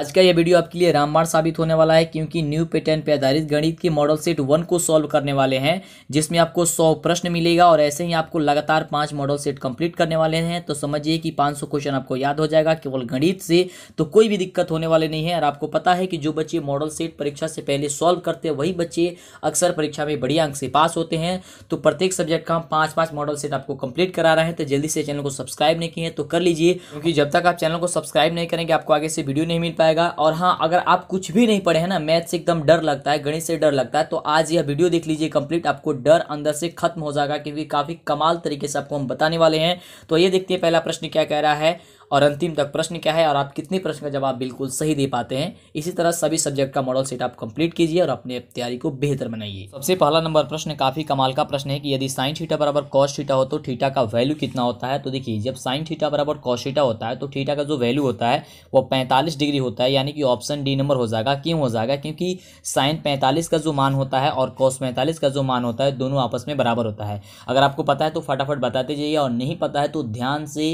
आज का यह वीडियो आपके लिए रामबाण साबित होने वाला है क्योंकि न्यू पेटर्न पे आधारित गणित के मॉडल सेट वन को सॉल्व करने वाले हैं जिसमें आपको सौ प्रश्न मिलेगा और ऐसे ही आपको लगातार पांच मॉडल सेट कंप्लीट करने वाले हैं तो समझिए कि पाँच सौ क्वेश्चन आपको याद हो जाएगा केवल गणित से तो कोई भी दिक्कत होने वाले नहीं है और आपको पता है कि जो बच्चे मॉडल सेट परीक्षा से पहले सॉल्व करते हैं वही बच्चे अक्सर परीक्षा में बढ़िया अंक से पास होते हैं तो प्रत्येक सब्जेक्ट का हम पाँच पाँच मॉडल सेट आपको कंप्लीट करा रहे हैं तो जल्दी से चैनल को सब्सक्राइब नहीं किए तो कर लीजिए क्योंकि जब तक आप चैनल को सब्सक्राइब नहीं करेंगे आपको आगे से वीडियो नहीं मिल पाए जाएगा और हाँ अगर आप कुछ भी नहीं पढ़े हैं ना मैथ से एकदम डर लगता है गणित से डर लगता है तो आज यह वीडियो देख लीजिए कंप्लीट आपको डर अंदर से खत्म हो जाएगा क्योंकि काफ़ी कमाल तरीके से आपको हम बताने वाले हैं तो ये देखते हैं पहला प्रश्न क्या कह रहा है और अंतिम तक प्रश्न क्या है और आप कितने प्रश्न का जवाब बिल्कुल सही दे पाते हैं इसी तरह सभी सब्जेक्ट का मॉडल सेट आप कंप्लीट कीजिए और अपनी तैयारी को बेहतर बनाइए सबसे पहला नंबर प्रश्न काफ़ी कमाल का प्रश्न है कि यदि साइन थीटा बराबर कॉस थीटा हो तो ठीटा का वैल्यू कितना होता है तो देखिए जब साइन ठीटा बराबर कॉस थीटा होता है तो ठीटा का जो वैल्यू होता है वो पैंतालीस डिग्री होता है यानी कि ऑप्शन डी नंबर हो जाएगा क्यों हो जाएगा क्योंकि साइन पैंतालीस का जो मान होता है और कॉस पैंतालीस का जो मान होता है दोनों आपस में बराबर होता है अगर आपको पता है तो फटाफट बताते जाइए और नहीं पता है तो ध्यान से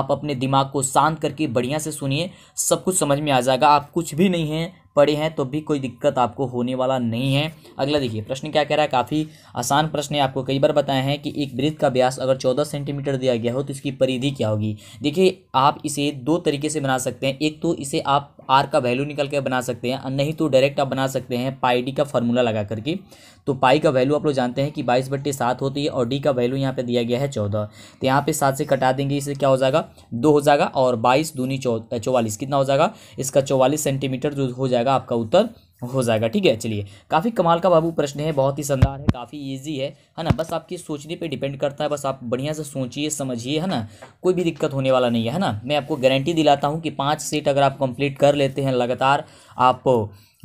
आप अपने दिमाग को शांत करके बढ़िया से सुनिए सब कुछ समझ में आ जाएगा आप कुछ भी नहीं हैं पढ़े हैं तो भी कोई दिक्कत आपको होने वाला नहीं है अगला देखिए प्रश्न क्या कह रहा है काफ़ी आसान प्रश्न है आपको कई बार बताए हैं कि एक वृत्त का व्यास अगर चौदह सेंटीमीटर दिया गया हो तो इसकी परिधि क्या होगी देखिए आप इसे दो तरीके से बना सकते हैं एक तो इसे आप आर का वैल्यू निकल के बना सकते हैं नहीं तो डायरेक्ट आप बना सकते हैं पाई डी का फॉर्मूला लगा करके तो पाई का वैल्यू आप लोग जानते हैं कि बाईस बट्टे सात होती है और डी का वैल्यू यहाँ पे दिया गया है चौदह तो यहाँ पे सात से कटा देंगे इससे क्या हो जाएगा दो हो जाएगा और बाईस दूनी चौ चौवालीस कितना हो जाएगा इसका चौवालीस सेंटीमीटर जो हो जाएगा आपका उत्तर हो जाएगा ठीक है चलिए काफ़ी कमाल का बाबू प्रश्न है बहुत ही शानदार है काफ़ी इजी है है ना बस आपकी सोचने पे डिपेंड करता है बस आप बढ़िया से सोचिए समझिए है ना कोई भी दिक्कत होने वाला नहीं है है ना मैं आपको गारंटी दिलाता हूँ कि पाँच सेट अगर आप कंप्लीट कर लेते हैं लगातार आप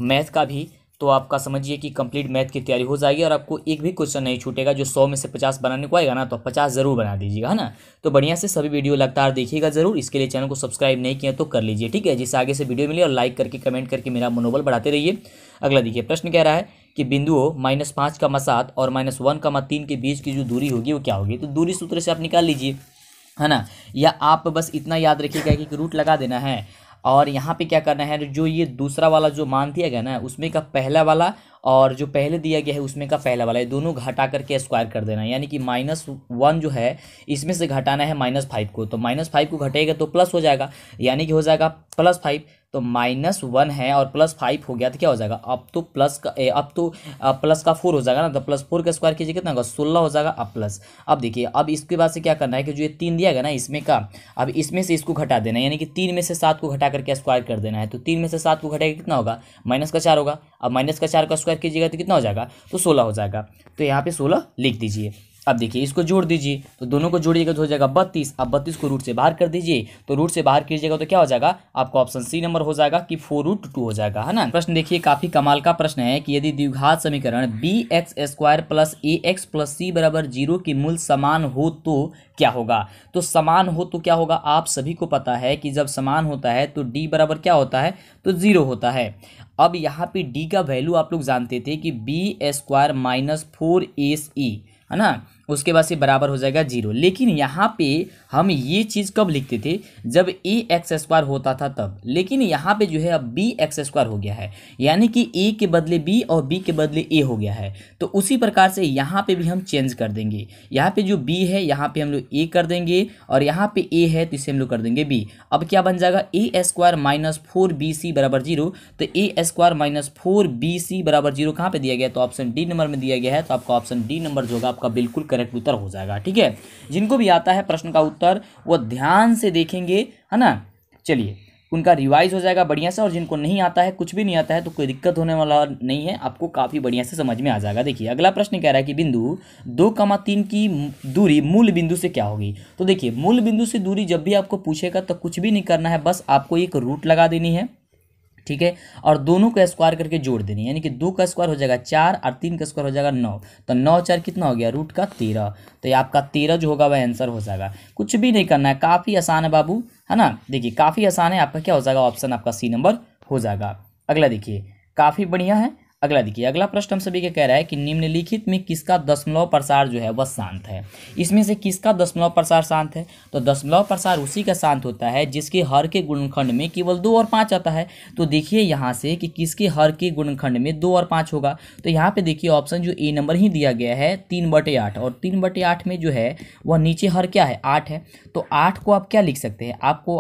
मैथ का भी तो आपका समझिए कि कंप्लीट मैथ की तैयारी हो जाएगी और आपको एक भी क्वेश्चन नहीं छूटेगा जो सौ में से पचास बनाने को आएगा ना तो पचास ज़रूर बना दीजिएगा है ना तो बढ़िया से सभी वीडियो लगातार देखिएगा जरूर इसके लिए चैनल को सब्सक्राइब नहीं किया तो कर लीजिए ठीक है जिससे आगे से वीडियो मिले और लाइक करके कमेंट करके मेरा मनोबल बढ़ाते रहिए अगला देखिए प्रश्न कह रहा है कि बिंदुओं माइनस पाँच का सात और माइनस वन का तीन के बीच की जो दूरी होगी वो क्या होगी तो दूरी सूत्र से आप निकाल लीजिए है ना या आप बस इतना याद रखिएगा कि रूट लगा देना है और यहाँ पे क्या करना है जो ये दूसरा वाला जो मान दिया गया ना उसमें का पहला वाला और जो पहले दिया गया है उसमें का पहला वाला ये दोनों घटा करके स्क्वायर कर देना है यानी कि माइनस वन जो है इसमें से घटाना है माइनस फाइव को तो माइनस फाइव को घटेगा तो प्लस हो जाएगा यानी कि हो जाएगा प्लस फाइव तो माइनस वन है और प्लस फाइव हो गया तो क्या हो जाएगा अब तो प्लस का ए, अब तो प्लस का फोर हो जाएगा ना तो प्लस फोर का स्क्वायर कीजिए कितना होगा सोलह हो जाएगा अब प्लस अब देखिए अब इसके बाद से क्या करना है कि जो ये तीन दिया गया ना इसमें का अब इसमें से इसको घटा देना है यानी कि तीन में से सात को घटा करके स्क्वायर कर देना है तो तीन में से सात को घटाएगा कितना होगा माइनस का चार होगा अब माइनस का चार का स्क्वायर कीजिएगा तो कितना हो जाएगा तो सोलह हो जाएगा तो यहाँ पर सोलह लिख दीजिए अब देखिए इसको जोड़ दीजिए तो दोनों को जोड़िएगा तो हो जाएगा बत्तीस अब बत्तीस को रूट से बाहर कर दीजिए तो रूट से बाहर कीजिएगा तो क्या हो जाएगा आपका ऑप्शन सी नंबर हो जाएगा कि फोर रूट टू हो जाएगा है ना प्रश्न देखिए काफी कमाल का प्रश्न है कि यदि द्विघात समीकरण B x square plus A x plus C बराबर जीरो की मूल समान हो तो क्या होगा तो समान हो तो क्या होगा आप सभी को पता है कि जब समान होता है तो डी बराबर क्या होता है तो जीरो होता है अब यहाँ पे डी का वैल्यू आप लोग जानते थे कि B square minus four S E है ना उसके बाद से बराबर हो जाएगा जीरो लेकिन यहाँ पे हम ये चीज़ कब लिखते थे जब ए एक्स स्क्वायर होता था तब लेकिन यहाँ पे जो है अब बी एक्स स्क्वायर हो गया है यानी कि ए के बदले बी और बी के बदले ए हो गया है तो उसी प्रकार से यहाँ पे भी हम चेंज कर देंगे यहाँ पे जो बी है यहाँ पे हम लोग ए कर देंगे और यहाँ पे ए है तो इसे हम लोग कर देंगे बी अब क्या बन जाएगा A square minus four B C बराबर जीरो तो A square minus four B C बराबर जीरो कहाँ पर दिया गया तो ऑप्शन डी नंबर में दिया गया है तो आपका ऑप्शन डी नंबर जो होगा आपका बिल्कुल करेक्ट उत्तर हो जाएगा ठीक है जिनको भी आता है प्रश्न का उत्तर वो ध्यान से देखेंगे है ना चलिए उनका रिवाइज हो जाएगा बढ़िया से और जिनको नहीं आता है कुछ भी नहीं आता है तो कोई दिक्कत होने वाला नहीं है आपको काफ़ी बढ़िया से समझ में आ जाएगा देखिए अगला प्रश्न कह रहा है कि बिंदु दो कमा तीन की दूरी मूल बिंदु से क्या होगी तो देखिए मूल बिंदु से दूरी जब भी आपको पूछेगा तो कुछ भी नहीं करना है बस आपको एक रूट लगा देनी है ठीक है और दोनों का स्क्वायर करके जोड़ देनी यानी कि दो का स्क्वायर हो जाएगा चार और तीन का स्क्वायर हो जाएगा नौ तो नौ चार कितना हो गया रूट का तेरह तो ये आपका तेरह जो होगा वह आंसर हो जाएगा कुछ भी नहीं करना है काफ़ी आसान है बाबू है ना देखिए काफ़ी आसान है आपका क्या हो जाएगा ऑप्शन आपका सी नंबर हो जाएगा अगला देखिए काफ़ी बढ़िया है अगला देखिए अगला प्रश्न हम सभी के कह रहा है कि निम्नलिखित में किसका दशमलव प्रसार जो है वह शांत है इसमें से किसका दशमलव प्रसार शांत है तो दशमलव प्रसार उसी का शांत होता है जिसके हर के गुणखंड में केवल दो और पाँच आता है तो देखिए यहाँ से कि किसके हर के गुणखंड में दो और पाँच होगा तो यहाँ पर देखिए ऑप्शन जो ए नंबर ही दिया गया है तीन बटे आठ और तीन बटे आठ में जो है वह नीचे हर क्या है आठ है तो आठ को आप क्या लिख सकते हैं आपको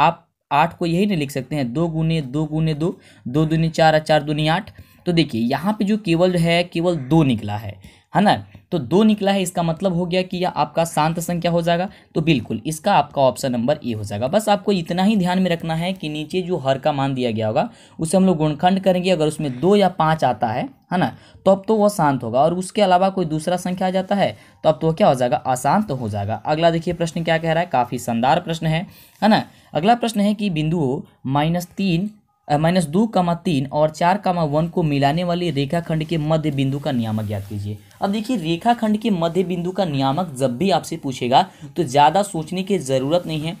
आप आठ को यही नहीं लिख सकते हैं दो गुने दो गुने दो दो दुनी चार चार दुनी आठ तो देखिए यहाँ पे जो केवल है केवल दो हम्म। निकला है है ना तो दो निकला है इसका मतलब हो गया कि यह आपका शांत संख्या हो जाएगा तो बिल्कुल इसका आपका ऑप्शन नंबर ए हो जाएगा बस आपको इतना ही ध्यान में रखना है कि नीचे जो हर का मान दिया गया होगा उसे हम लोग गुणखंड करेंगे अगर उसमें दो या पाँच आता है है ना तो अब तो वह शांत होगा और उसके अलावा कोई दूसरा संख्या आ जाता है तो अब तो क्या हो जाएगा अशांत हो जाएगा अगला देखिए प्रश्न क्या कह रहा है काफ़ी शानदार प्रश्न है है ना अगला प्रश्न है कि बिंदुओं माइनस तीन माइनस दो कामा तीन और चार कामा वन को मिलाने वाली रेखाखंड के मध्य बिंदु का नियामक ज्ञात कीजिए अब देखिए रेखाखंड के मध्य बिंदु का नियामक जब भी आपसे पूछेगा तो ज़्यादा सोचने की ज़रूरत नहीं है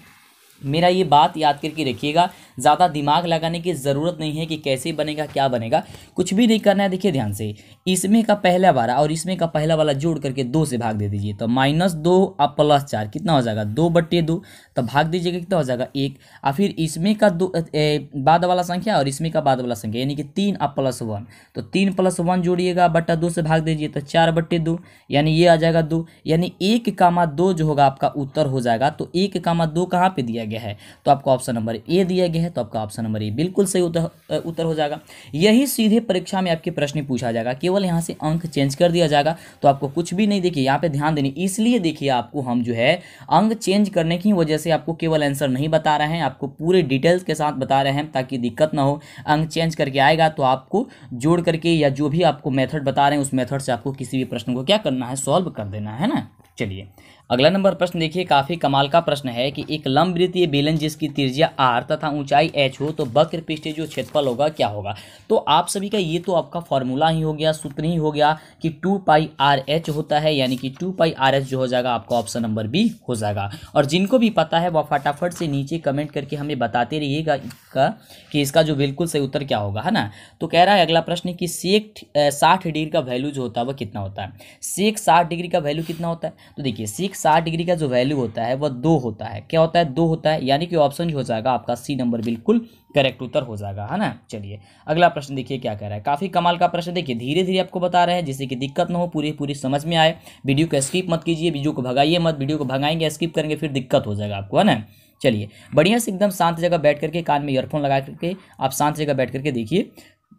मेरा ये बात याद करके रखिएगा ज़्यादा दिमाग लगाने की ज़रूरत नहीं है कि कैसे बनेगा क्या बनेगा कुछ भी नहीं करना है देखिए ध्यान से इसमें का पहला वाला और इसमें का पहला वाला जोड़ करके दो से भाग दे दीजिए तो माइनस दो और प्लस चार कितना हो जाएगा दो बट्टे दो तो भाग दीजिएगा कितना हो जाएगा एक और फिर इसमें का दो ए, बाद वाला संख्या और इसमें का बाद वाला संख्या यानी कि तीन और प्लस वन तो तीन प्लस वन जोड़िएगा बट्टा दो से भाग दीजिए तो चार बट्टे दो यानी ये आ जाएगा दो यानी एक कामा दो जो होगा आपका उत्तर हो जाएगा तो एक कामा दो कहाँ पर दिया गया है तो आपको ऑप्शन नंबर ए दिया गया है तो आपका ऑप्शन नंबर ए बिल्कुल सही उत्तर हो जाएगा यही सीधे परीक्षा में आपके प्रश्न पूछा जाएगा केवल यहाँ से अंक चेंज कर दिया जाएगा तो आपको कुछ भी नहीं देखिए यहाँ पे ध्यान देने इसलिए देखिए आपको हम जो है अंक चेंज करने की वजह से आपको केवल आंसर नहीं बता रहे हैं आपको पूरे डिटेल्स के साथ बता रहे हैं ताकि दिक्कत ना हो अंक चेंज करके आएगा तो आपको जोड़ करके या जो भी आपको मेथड बता रहे हैं उस मेथड से आपको किसी भी प्रश्न को क्या करना है सॉल्व कर देना है ना चलिए अगला नंबर प्रश्न देखिए काफ़ी कमाल का प्रश्न है कि एक लंब वृत्तीय बेलन जिसकी त्रिज्या आर तथा ऊंचाई एच हो तो वक्र पृष्ठीय जो क्षेत्रफल होगा क्या होगा तो आप सभी का ये तो आपका फॉर्मूला ही हो गया सूत्र ही हो गया कि टू पाई आर एच होता है यानी कि टू पाई आर एच जो हो जाएगा आपका ऑप्शन नंबर बी हो जाएगा और जिनको भी पता है वह फटाफट से नीचे कमेंट करके हमें बताते रहिएगा इसका कि इसका जो बिल्कुल सही उत्तर क्या होगा है ना तो कह रहा है अगला प्रश्न कि सेक साठ डिग्री का वैल्यू जो होता है वह कितना होता है सेक साठ डिग्री का वैल्यू कितना होता है तो देखिए सेक साठ डिग्री का जो वैल्यू होता है वह दो होता है क्या होता है दो होता है यानी कि ऑप्शन हो जाएगा आपका सी नंबर बिल्कुल करेक्ट उत्तर हो जाएगा है ना चलिए अगला प्रश्न देखिए क्या कह रहा है काफ़ी कमाल का प्रश्न देखिए धीरे धीरे आपको बता रहे हैं जिससे कि दिक्कत ना हो पूरी पूरी समझ में आए वीडियो को स्किप मत कीजिए वीडियो को भगाइए मत वीडियो को भगाएंगे स्किप करेंगे फिर दिक्कत हो जाएगा आपको है ना चलिए बढ़िया से एकदम शांत जगह बैठ करके कान में ईयरफोन लगा करके आप शांत जगह बैठ करके देखिए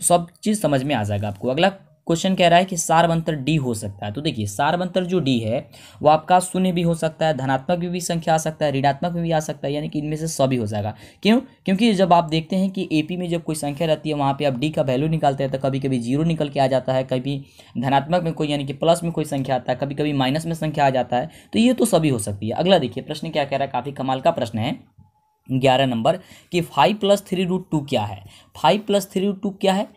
सब चीज़ समझ में आ जाएगा आपको अगला क्वेश्चन कह रहा है कि सार्वंतर डी हो सकता है तो देखिए सार्वंतर जो डी है वो आपका शून्य भी हो सकता है धनात्मक भी, भी संख्या आ सकता है ऋणात्मक में भी आ सकता है यानी कि इनमें से सभी हो जाएगा क्यों क्योंकि जब आप देखते हैं कि एपी में जब कोई संख्या रहती है वहाँ पे आप डी का वैल्यू निकालते हैं तो कभी कभी जीरो निकल के आ जाता है कभी धनात्मक में कोई यानी कि प्लस में कोई संख्या आता है कभी कभी माइनस में संख्या आ जाता है तो ये तो सभी हो सकती है अगला देखिए प्रश्न क्या कह रहा है काफ़ी कमाल का प्रश्न है ग्यारह नंबर कि five plus three root two क्या है five plus three root two क्या है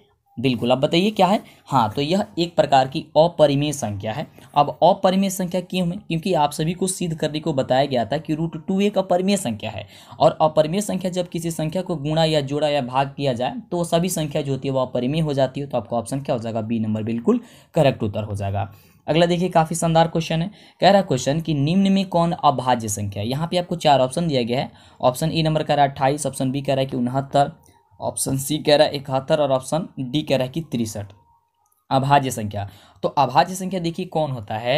बिल्कुल अब बताइए क्या है हाँ तो यह एक प्रकार की अपरिमेय संख्या है अब अपरिमेय संख्या क्यों है क्योंकि आप सभी को सिद्ध करने को बताया गया था कि रूट टू एक अपरिमेय संख्या है और अपरिमेय संख्या जब किसी संख्या को गुणा या जोड़ा या भाग किया जाए तो सभी संख्या जो होती है वह अपरिमेय हो जाती है तो आपका ऑप्शन क्या हो जाएगा बी नंबर बिल्कुल करेक्ट उत्तर हो जाएगा अगला देखिए काफ़ी शानदार क्वेश्चन है कह रहा क्वेश्चन कि निम्न में कौन अभाज्य संख्या है यहाँ पर आपको चार ऑप्शन दिया गया है ऑप्शन ए नंबर कह रहा है अट्ठाईस ऑप्शन बी कह रहा है कि उनहत्तर ऑप्शन सी कह रहा है इकहत्तर और ऑप्शन डी कह रहा है कि तिरसठ अभाज्य संख्या तो अभाज्य संख्या देखिए कौन होता है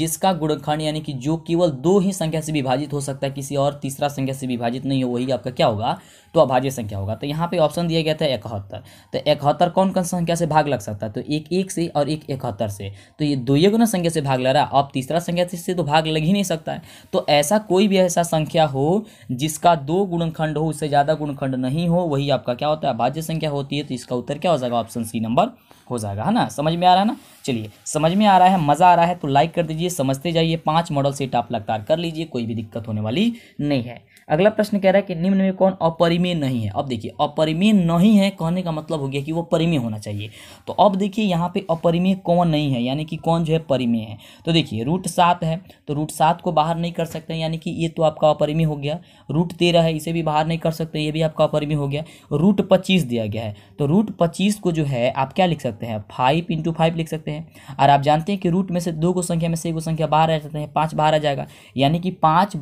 जिसका गुणखंड यानी कि जो केवल दो ही संख्या से विभाजित हो सकता है किसी और तीसरा संख्या से विभाजित नहीं हो वही आपका क्या होगा तो अभाज्य संख्या होगा तो यहाँ पे ऑप्शन दिया गया था इकहत्तर तो इकहत्तर कौन कौन संख्या से भाग लग सकता है तो एक एक से और एक इकहत्तर से तो ये दो गुना संख्या से भाग लग रहा है अब तीसरा संख्या से तो भाग लग ही नहीं सकता है तो ऐसा कोई भी ऐसा संख्या हो जिसका दो गुणखंड हो उससे ज़्यादा गुणखंड नहीं हो वही आपका क्या होता है अभाज्य संख्या होती है तो इसका उत्तर क्या हो जाएगा ऑप्शन सी नंबर हो जाएगा है ना समझ में आ रहा है ना चलिए समझ में आ रहा है मज़ा आ रहा है तो लाइक कर दीजिए समझते जाइए पांच मॉडल सेट आप लगातार कर लीजिए कोई भी दिक्कत होने वाली नहीं है अगला प्रश्न कह रहा है कि निम्न में कौन अपरिमेय नहीं है अब देखिए अपरिमेय नहीं है कहने का मतलब हो गया कि वो परिमेय होना चाहिए तो अब देखिए यहाँ पे अपरिमेय कौन नहीं है यानी कि कौन जो है परिमेय है तो देखिए रूट सात है तो रूट सात को बाहर नहीं कर सकते यानी कि ये तो आपका अपरिमेय हो गया रूट तेरह है इसे भी बाहर नहीं कर सकते ये भी आपका अपरिमेय हो गया रूट पच्चीस दिया गया है तो रूट पच्चीस को जो है आप क्या लिख सकते हैं फाइव इंटू फाइव लिख सकते हैं और आप जानते हैं कि रूट में से दो को संख्या में से एक को संख्या बाहर आ जाते हैं पाँच बाहर आ जाएगा यानी कि पाँच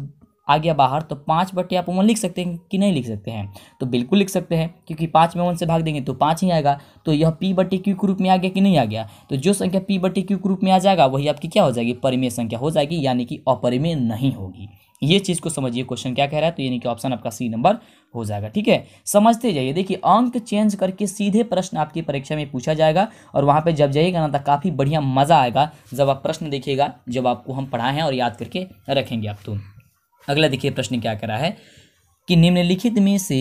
आ गया बाहर तो पाँच बटे आप वन लिख सकते हैं कि नहीं लिख सकते हैं तो बिल्कुल लिख सकते हैं क्योंकि पाँच में वन से भाग देंगे तो पाँच ही आएगा तो यह पी बटे क्यू के रूप में आ गया कि नहीं आ गया तो जो संख्या पी बटे क्यू के रूप में आ जाएगा वही आपकी क्या हो जाएगी परिमेय संख्या हो जाएगी यानी कि अपरिमेय नहीं होगी ये चीज़ को समझिए क्वेश्चन क्या कह रहा है तो यानी कि ऑप्शन आपका सी नंबर हो जाएगा ठीक है समझते जाइए देखिए अंक चेंज करके सीधे प्रश्न आपकी परीक्षा में पूछा जाएगा और वहाँ पे जब जाइएगा ना तो काफ़ी बढ़िया मज़ा आएगा जब आप प्रश्न देखिएगा जब आपको हम पढ़ाए हैं और याद करके रखेंगे आप तो अगला देखिए प्रश्न क्या करा है कि निम्नलिखित में से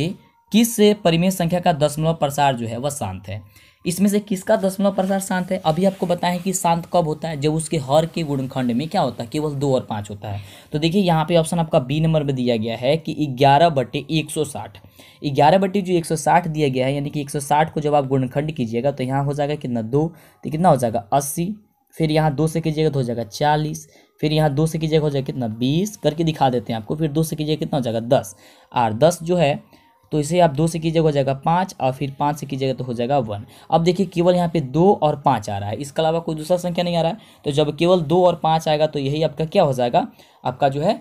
किस परिमेय संख्या का दशमलव प्रसार जो है वह शांत है इसमें से किसका दशमलव प्रसार शांत है अभी आपको बताएं कि शांत कब होता है जब उसके हर के गुणखंड में क्या होता है केवल दो और पाँच होता है तो देखिए यहाँ पे ऑप्शन आपका बी नंबर में दिया गया है कि ग्यारह बटे एक सौ साठ ग्यारह बटे जो एक सौ साठ दिया गया है यानी कि एक सौ साठ को जब आप गुणखंड कीजिएगा तो यहाँ हो जाएगा कितना दो तो कितना हो जाएगा अस्सी फिर यहाँ दो से कीजिएगा तो हो जाएगा चालीस फिर यहाँ दो से की जगह हो जाएगा कितना बीस करके दिखा देते हैं आपको फिर दो से की जगह कितना हो जाएगा दस और दस जो है तो इसे आप दो से की जगह हो जाएगा पाँच और फिर पाँच से की जगह तो हो जाएगा वन अब देखिए केवल यहाँ पे दो और पाँच आ रहा है इसके अलावा कोई दूसरा संख्या नहीं आ रहा है तो जब केवल दो और पाँच आएगा तो यही आपका क्या हो जाएगा आपका जो है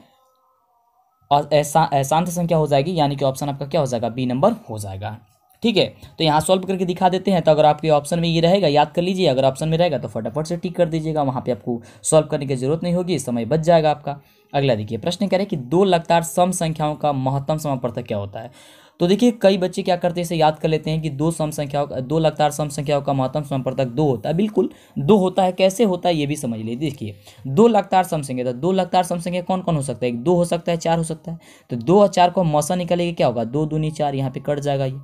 और शांत संख्या हो जाएगी यानी कि ऑप्शन आपका क्या हो जाएगा बी नंबर हो जाएगा ठीक है तो यहाँ सॉल्व करके दिखा देते हैं तो अगर आपके ऑप्शन में ये रहेगा याद कर लीजिए अगर ऑप्शन में रहेगा तो फटाफट से टिक कर दीजिएगा वहाँ पर आपको सॉल्व करने की जरूरत नहीं होगी समय बच जाएगा आपका अगला देखिए प्रश्न कह रहे हैं कि दो लगातार सम संख्याओं का महत्तम समापर्थक क्या होता है तो देखिए कई बच्चे क्या करते हैं इसे याद कर लेते हैं कि दो सम संख्याओं का दो लगातार सम संख्याओं का महत्तम संपर्तक दो होता है बिल्कुल दो होता है कैसे होता है ये भी समझ लीजिए देखिए दो लगातार सम संख्या तो दो लगातार सम संख्या कौन कौन हो सकता है एक दो हो सकता है चार हो सकता है तो दो और चार को मौसा निकालेंगे क्या होगा दो दूनी चार यहाँ पे कट जाएगा ये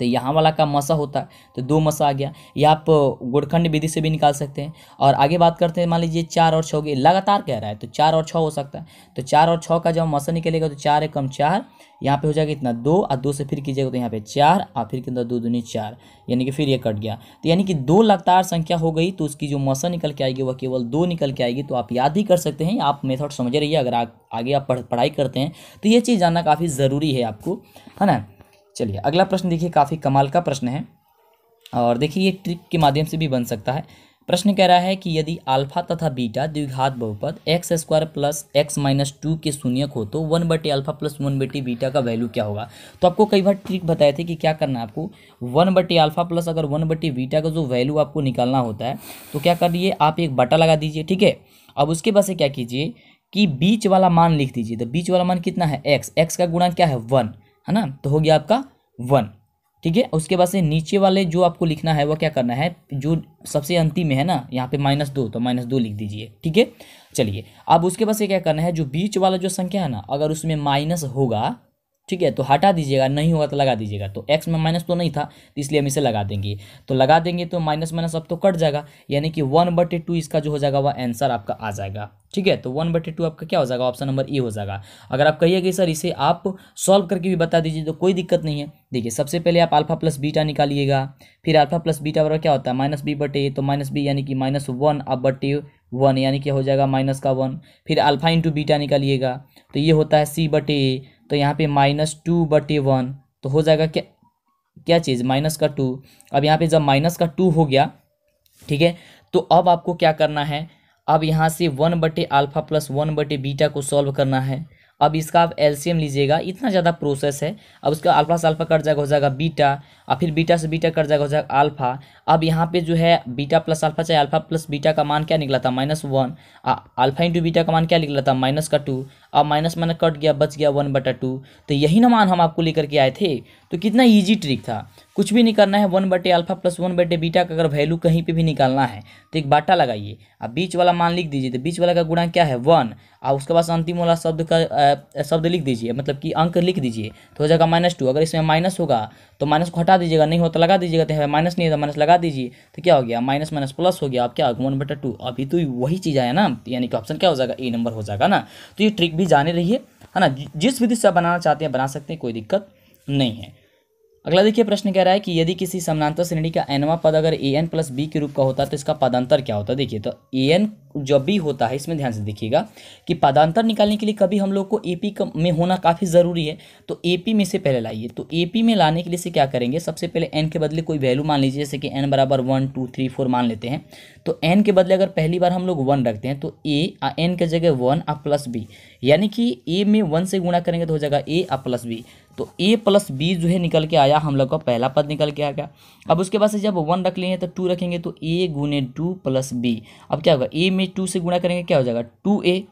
तो यहाँ वाला का मसा होता है तो दो मसा आ गया या आप गोड़खंड विधि से भी निकाल सकते हैं और आगे बात करते हैं मान लीजिए चार और छः लगातार कह रहा है तो चार और छः हो सकता है तो चार और छः का जब मसा निकलेगा तो चार एक कम चार यहाँ पे हो जाएगा इतना दो और दो से फिर कीजिएगा तो यहाँ पे चार और फिर कितना दो दूनी चार यानी कि फिर ये कट गया तो यानी कि दो लगातार संख्या हो गई तो उसकी जो मसा निकल के आएगी वह केवल दो निकल के आएगी तो आप याद ही कर सकते हैं आप मेथड समझे रहिए अगर आ, आगे आप पढ़ पढ़ाई करते हैं तो ये चीज़ जानना काफ़ी ज़रूरी है आपको है ना चलिए अगला प्रश्न देखिए काफ़ी कमाल का प्रश्न है और देखिए ये ट्रिक के माध्यम से भी बन सकता है प्रश्न कह रहा है कि यदि अल्फा तथा बीटा द्विघात बहुपद x square plus x minus two के शून्यक हो तो वन बटे अल्फा प्लस वन बटे बीटा का वैल्यू क्या होगा तो आपको कई बार ट्रिक बताए थे कि क्या करना है आपको वन बटे अल्फा प्लस अगर वन बटे बीटा का जो वैल्यू आपको निकालना होता है तो क्या कर लिए आप एक बटा लगा दीजिए ठीक है अब उसके बाद से क्या कीजिए कि बीच वाला मान लिख दीजिए तो बीच वाला मान कितना है एक्स एक्स का गुणा क्या है वन है ना तो हो गया आपका वन ठीक है उसके बाद से नीचे वाले जो आपको लिखना है वह क्या करना है जो सबसे अंतिम में है ना यहाँ पे माइनस दो तो माइनस दो लिख दीजिए ठीक है चलिए अब उसके बाद से क्या करना है जो बीच वाला जो संख्या है ना अगर उसमें माइनस होगा ठीक है तो हटा दीजिएगा नहीं होगा तो लगा दीजिएगा तो एक्स में माइनस तो नहीं था तो इसलिए हम इसे लगा देंगे तो लगा देंगे तो माइनस माइनस अब तो कट जाएगा यानी कि वन बटे टू इसका जो हो जाएगा वह आंसर आपका आ जाएगा ठीक है तो वन बटे टू आपका क्या हो जाएगा ऑप्शन नंबर ए हो जाएगा अगर आप कहिए कि सर इसे आप सॉल्व करके भी बता दीजिए तो कोई दिक्कत नहीं है देखिए सबसे पहले आप अल्फा प्लस बीटा निकालिएगा फिर अल्फा प्लस बीटा बराबर क्या होता है माइनस बी बटे तो माइनस बी यानी कि माइनस वन अब बटे वन यानी कि हो जाएगा माइनस का वन फिर अल्फा इंटू बीटा निकालिएगा तो ये होता है सी बटे तो यहाँ पे माइनस टू बटे वन तो हो जाएगा क्या क्या चीज़ माइनस का टू अब यहाँ पे जब माइनस का टू हो गया ठीक है तो अब आपको क्या करना है अब यहाँ से वन बटे आल्फा प्लस वन बटे बीटा को सॉल्व करना है अब इसका आप एलसीएम लीजिएगा इतना ज़्यादा प्रोसेस है अब उसका अल्फा से अल्फा कट जाएगा हो जाएगा बीटा और फिर बीटा से बीटा कट जाएगा हो जाएगा अल्फा अब यहाँ पे जो है बीटा प्लस अल्फा चाहे अल्फा प्लस बीटा का मान क्या निकला था minus one alpha into beta का मान क्या निकला था माइनस का टू अब माइनस माइनस कट गया बच गया वन बटा टू तो यही ना मान हम आपको लेकर के आए थे तो कितना ईजी ट्रिक था कुछ भी नहीं करना है वन बटे अल्फा प्लस वन बटे बीटा का अगर वैल्यू कहीं पे भी निकालना है तो एक बाटा लगाइए अब बीच वाला मान लिख दीजिए तो बीच वाला का गुणा क्या है वन और उसके बाद अंतिम वाला शब्द का आ, शब्द लिख दीजिए मतलब कि अंक लिख दीजिए तो हो जाएगा माइनस टू अगर इसमें माइनस होगा तो माइनस को हटा दीजिएगा नहीं हो तो लगा दीजिएगा तो माइनस नहीं है तो माइनस लगा दीजिए तो क्या हो गया माइनस माइनस प्लस हो गया अब क्या होगा वन बटा टू अभी तो वही चीज़ आया ना यानी कि ऑप्शन क्या हो जाएगा ए नंबर हो जाएगा ना तो ये ट्रिक भी जाने रहिए है ना जिस विधि से आप बनाना चाहते हैं बना सकते हैं कोई दिक्कत नहीं है अगला देखिए प्रश्न कह रहा है कि यदि किसी समानांतर श्रेणी का एनवा पद अगर ए एन प्लस बी के रूप का होता है तो इसका पदांतर क्या होता है देखिए तो ए एन जब भी होता है इसमें ध्यान से देखिएगा कि पदांतर निकालने के लिए कभी हम लोग को ए पी में होना काफ़ी ज़रूरी है तो ए पी में से पहले लाइए तो ए पी में लाने के लिए से क्या करेंगे सबसे पहले एन के बदले कोई वैल्यू मान लीजिए जैसे कि एन बराबर वन टू थ्री फोर मान लेते हैं तो एन के बदले अगर पहली बार हम लोग वन रखते हैं तो ए एन के जगह वन आ प्लस बी यानी कि ए में वन से गुणा करेंगे तो हो जाएगा ए आ प्लस बी तो ए प्लस बी जो है निकल के आया हम लोग का पहला पद निकल के आ गया अब उसके बाद से जब वन रख लिए तो टू रखेंगे तो ए गुने टू प्लस बी अब क्या होगा ए में टू से गुणा करेंगे क्या हो जाएगा टू ए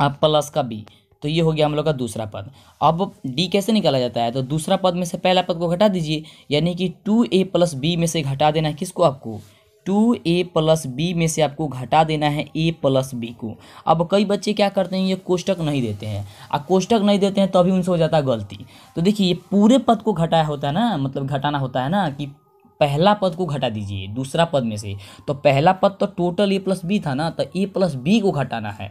अब प्लस का बी तो ये हो गया हम लोग का दूसरा पद अब डी कैसे निकाला जाता है तो दूसरा पद में से पहला पद को घटा दीजिए यानी कि टू ए प्लस बी में से घटा देना है किसको आपको टू ए प्लस बी में से आपको घटा देना है ए प्लस बी को अब कई बच्चे क्या करते हैं ये कोष्टक नहीं देते हैं और कोष्टक नहीं देते हैं तभी अभी उनसे हो जाता है गलती तो देखिए ये पूरे पद को घटाया होता है ना मतलब घटाना होता है ना कि पहला पद को घटा दीजिए दूसरा पद में से तो पहला पद तो टोटल ए प्लस बी था ना तो ए प्लस बी को घटाना है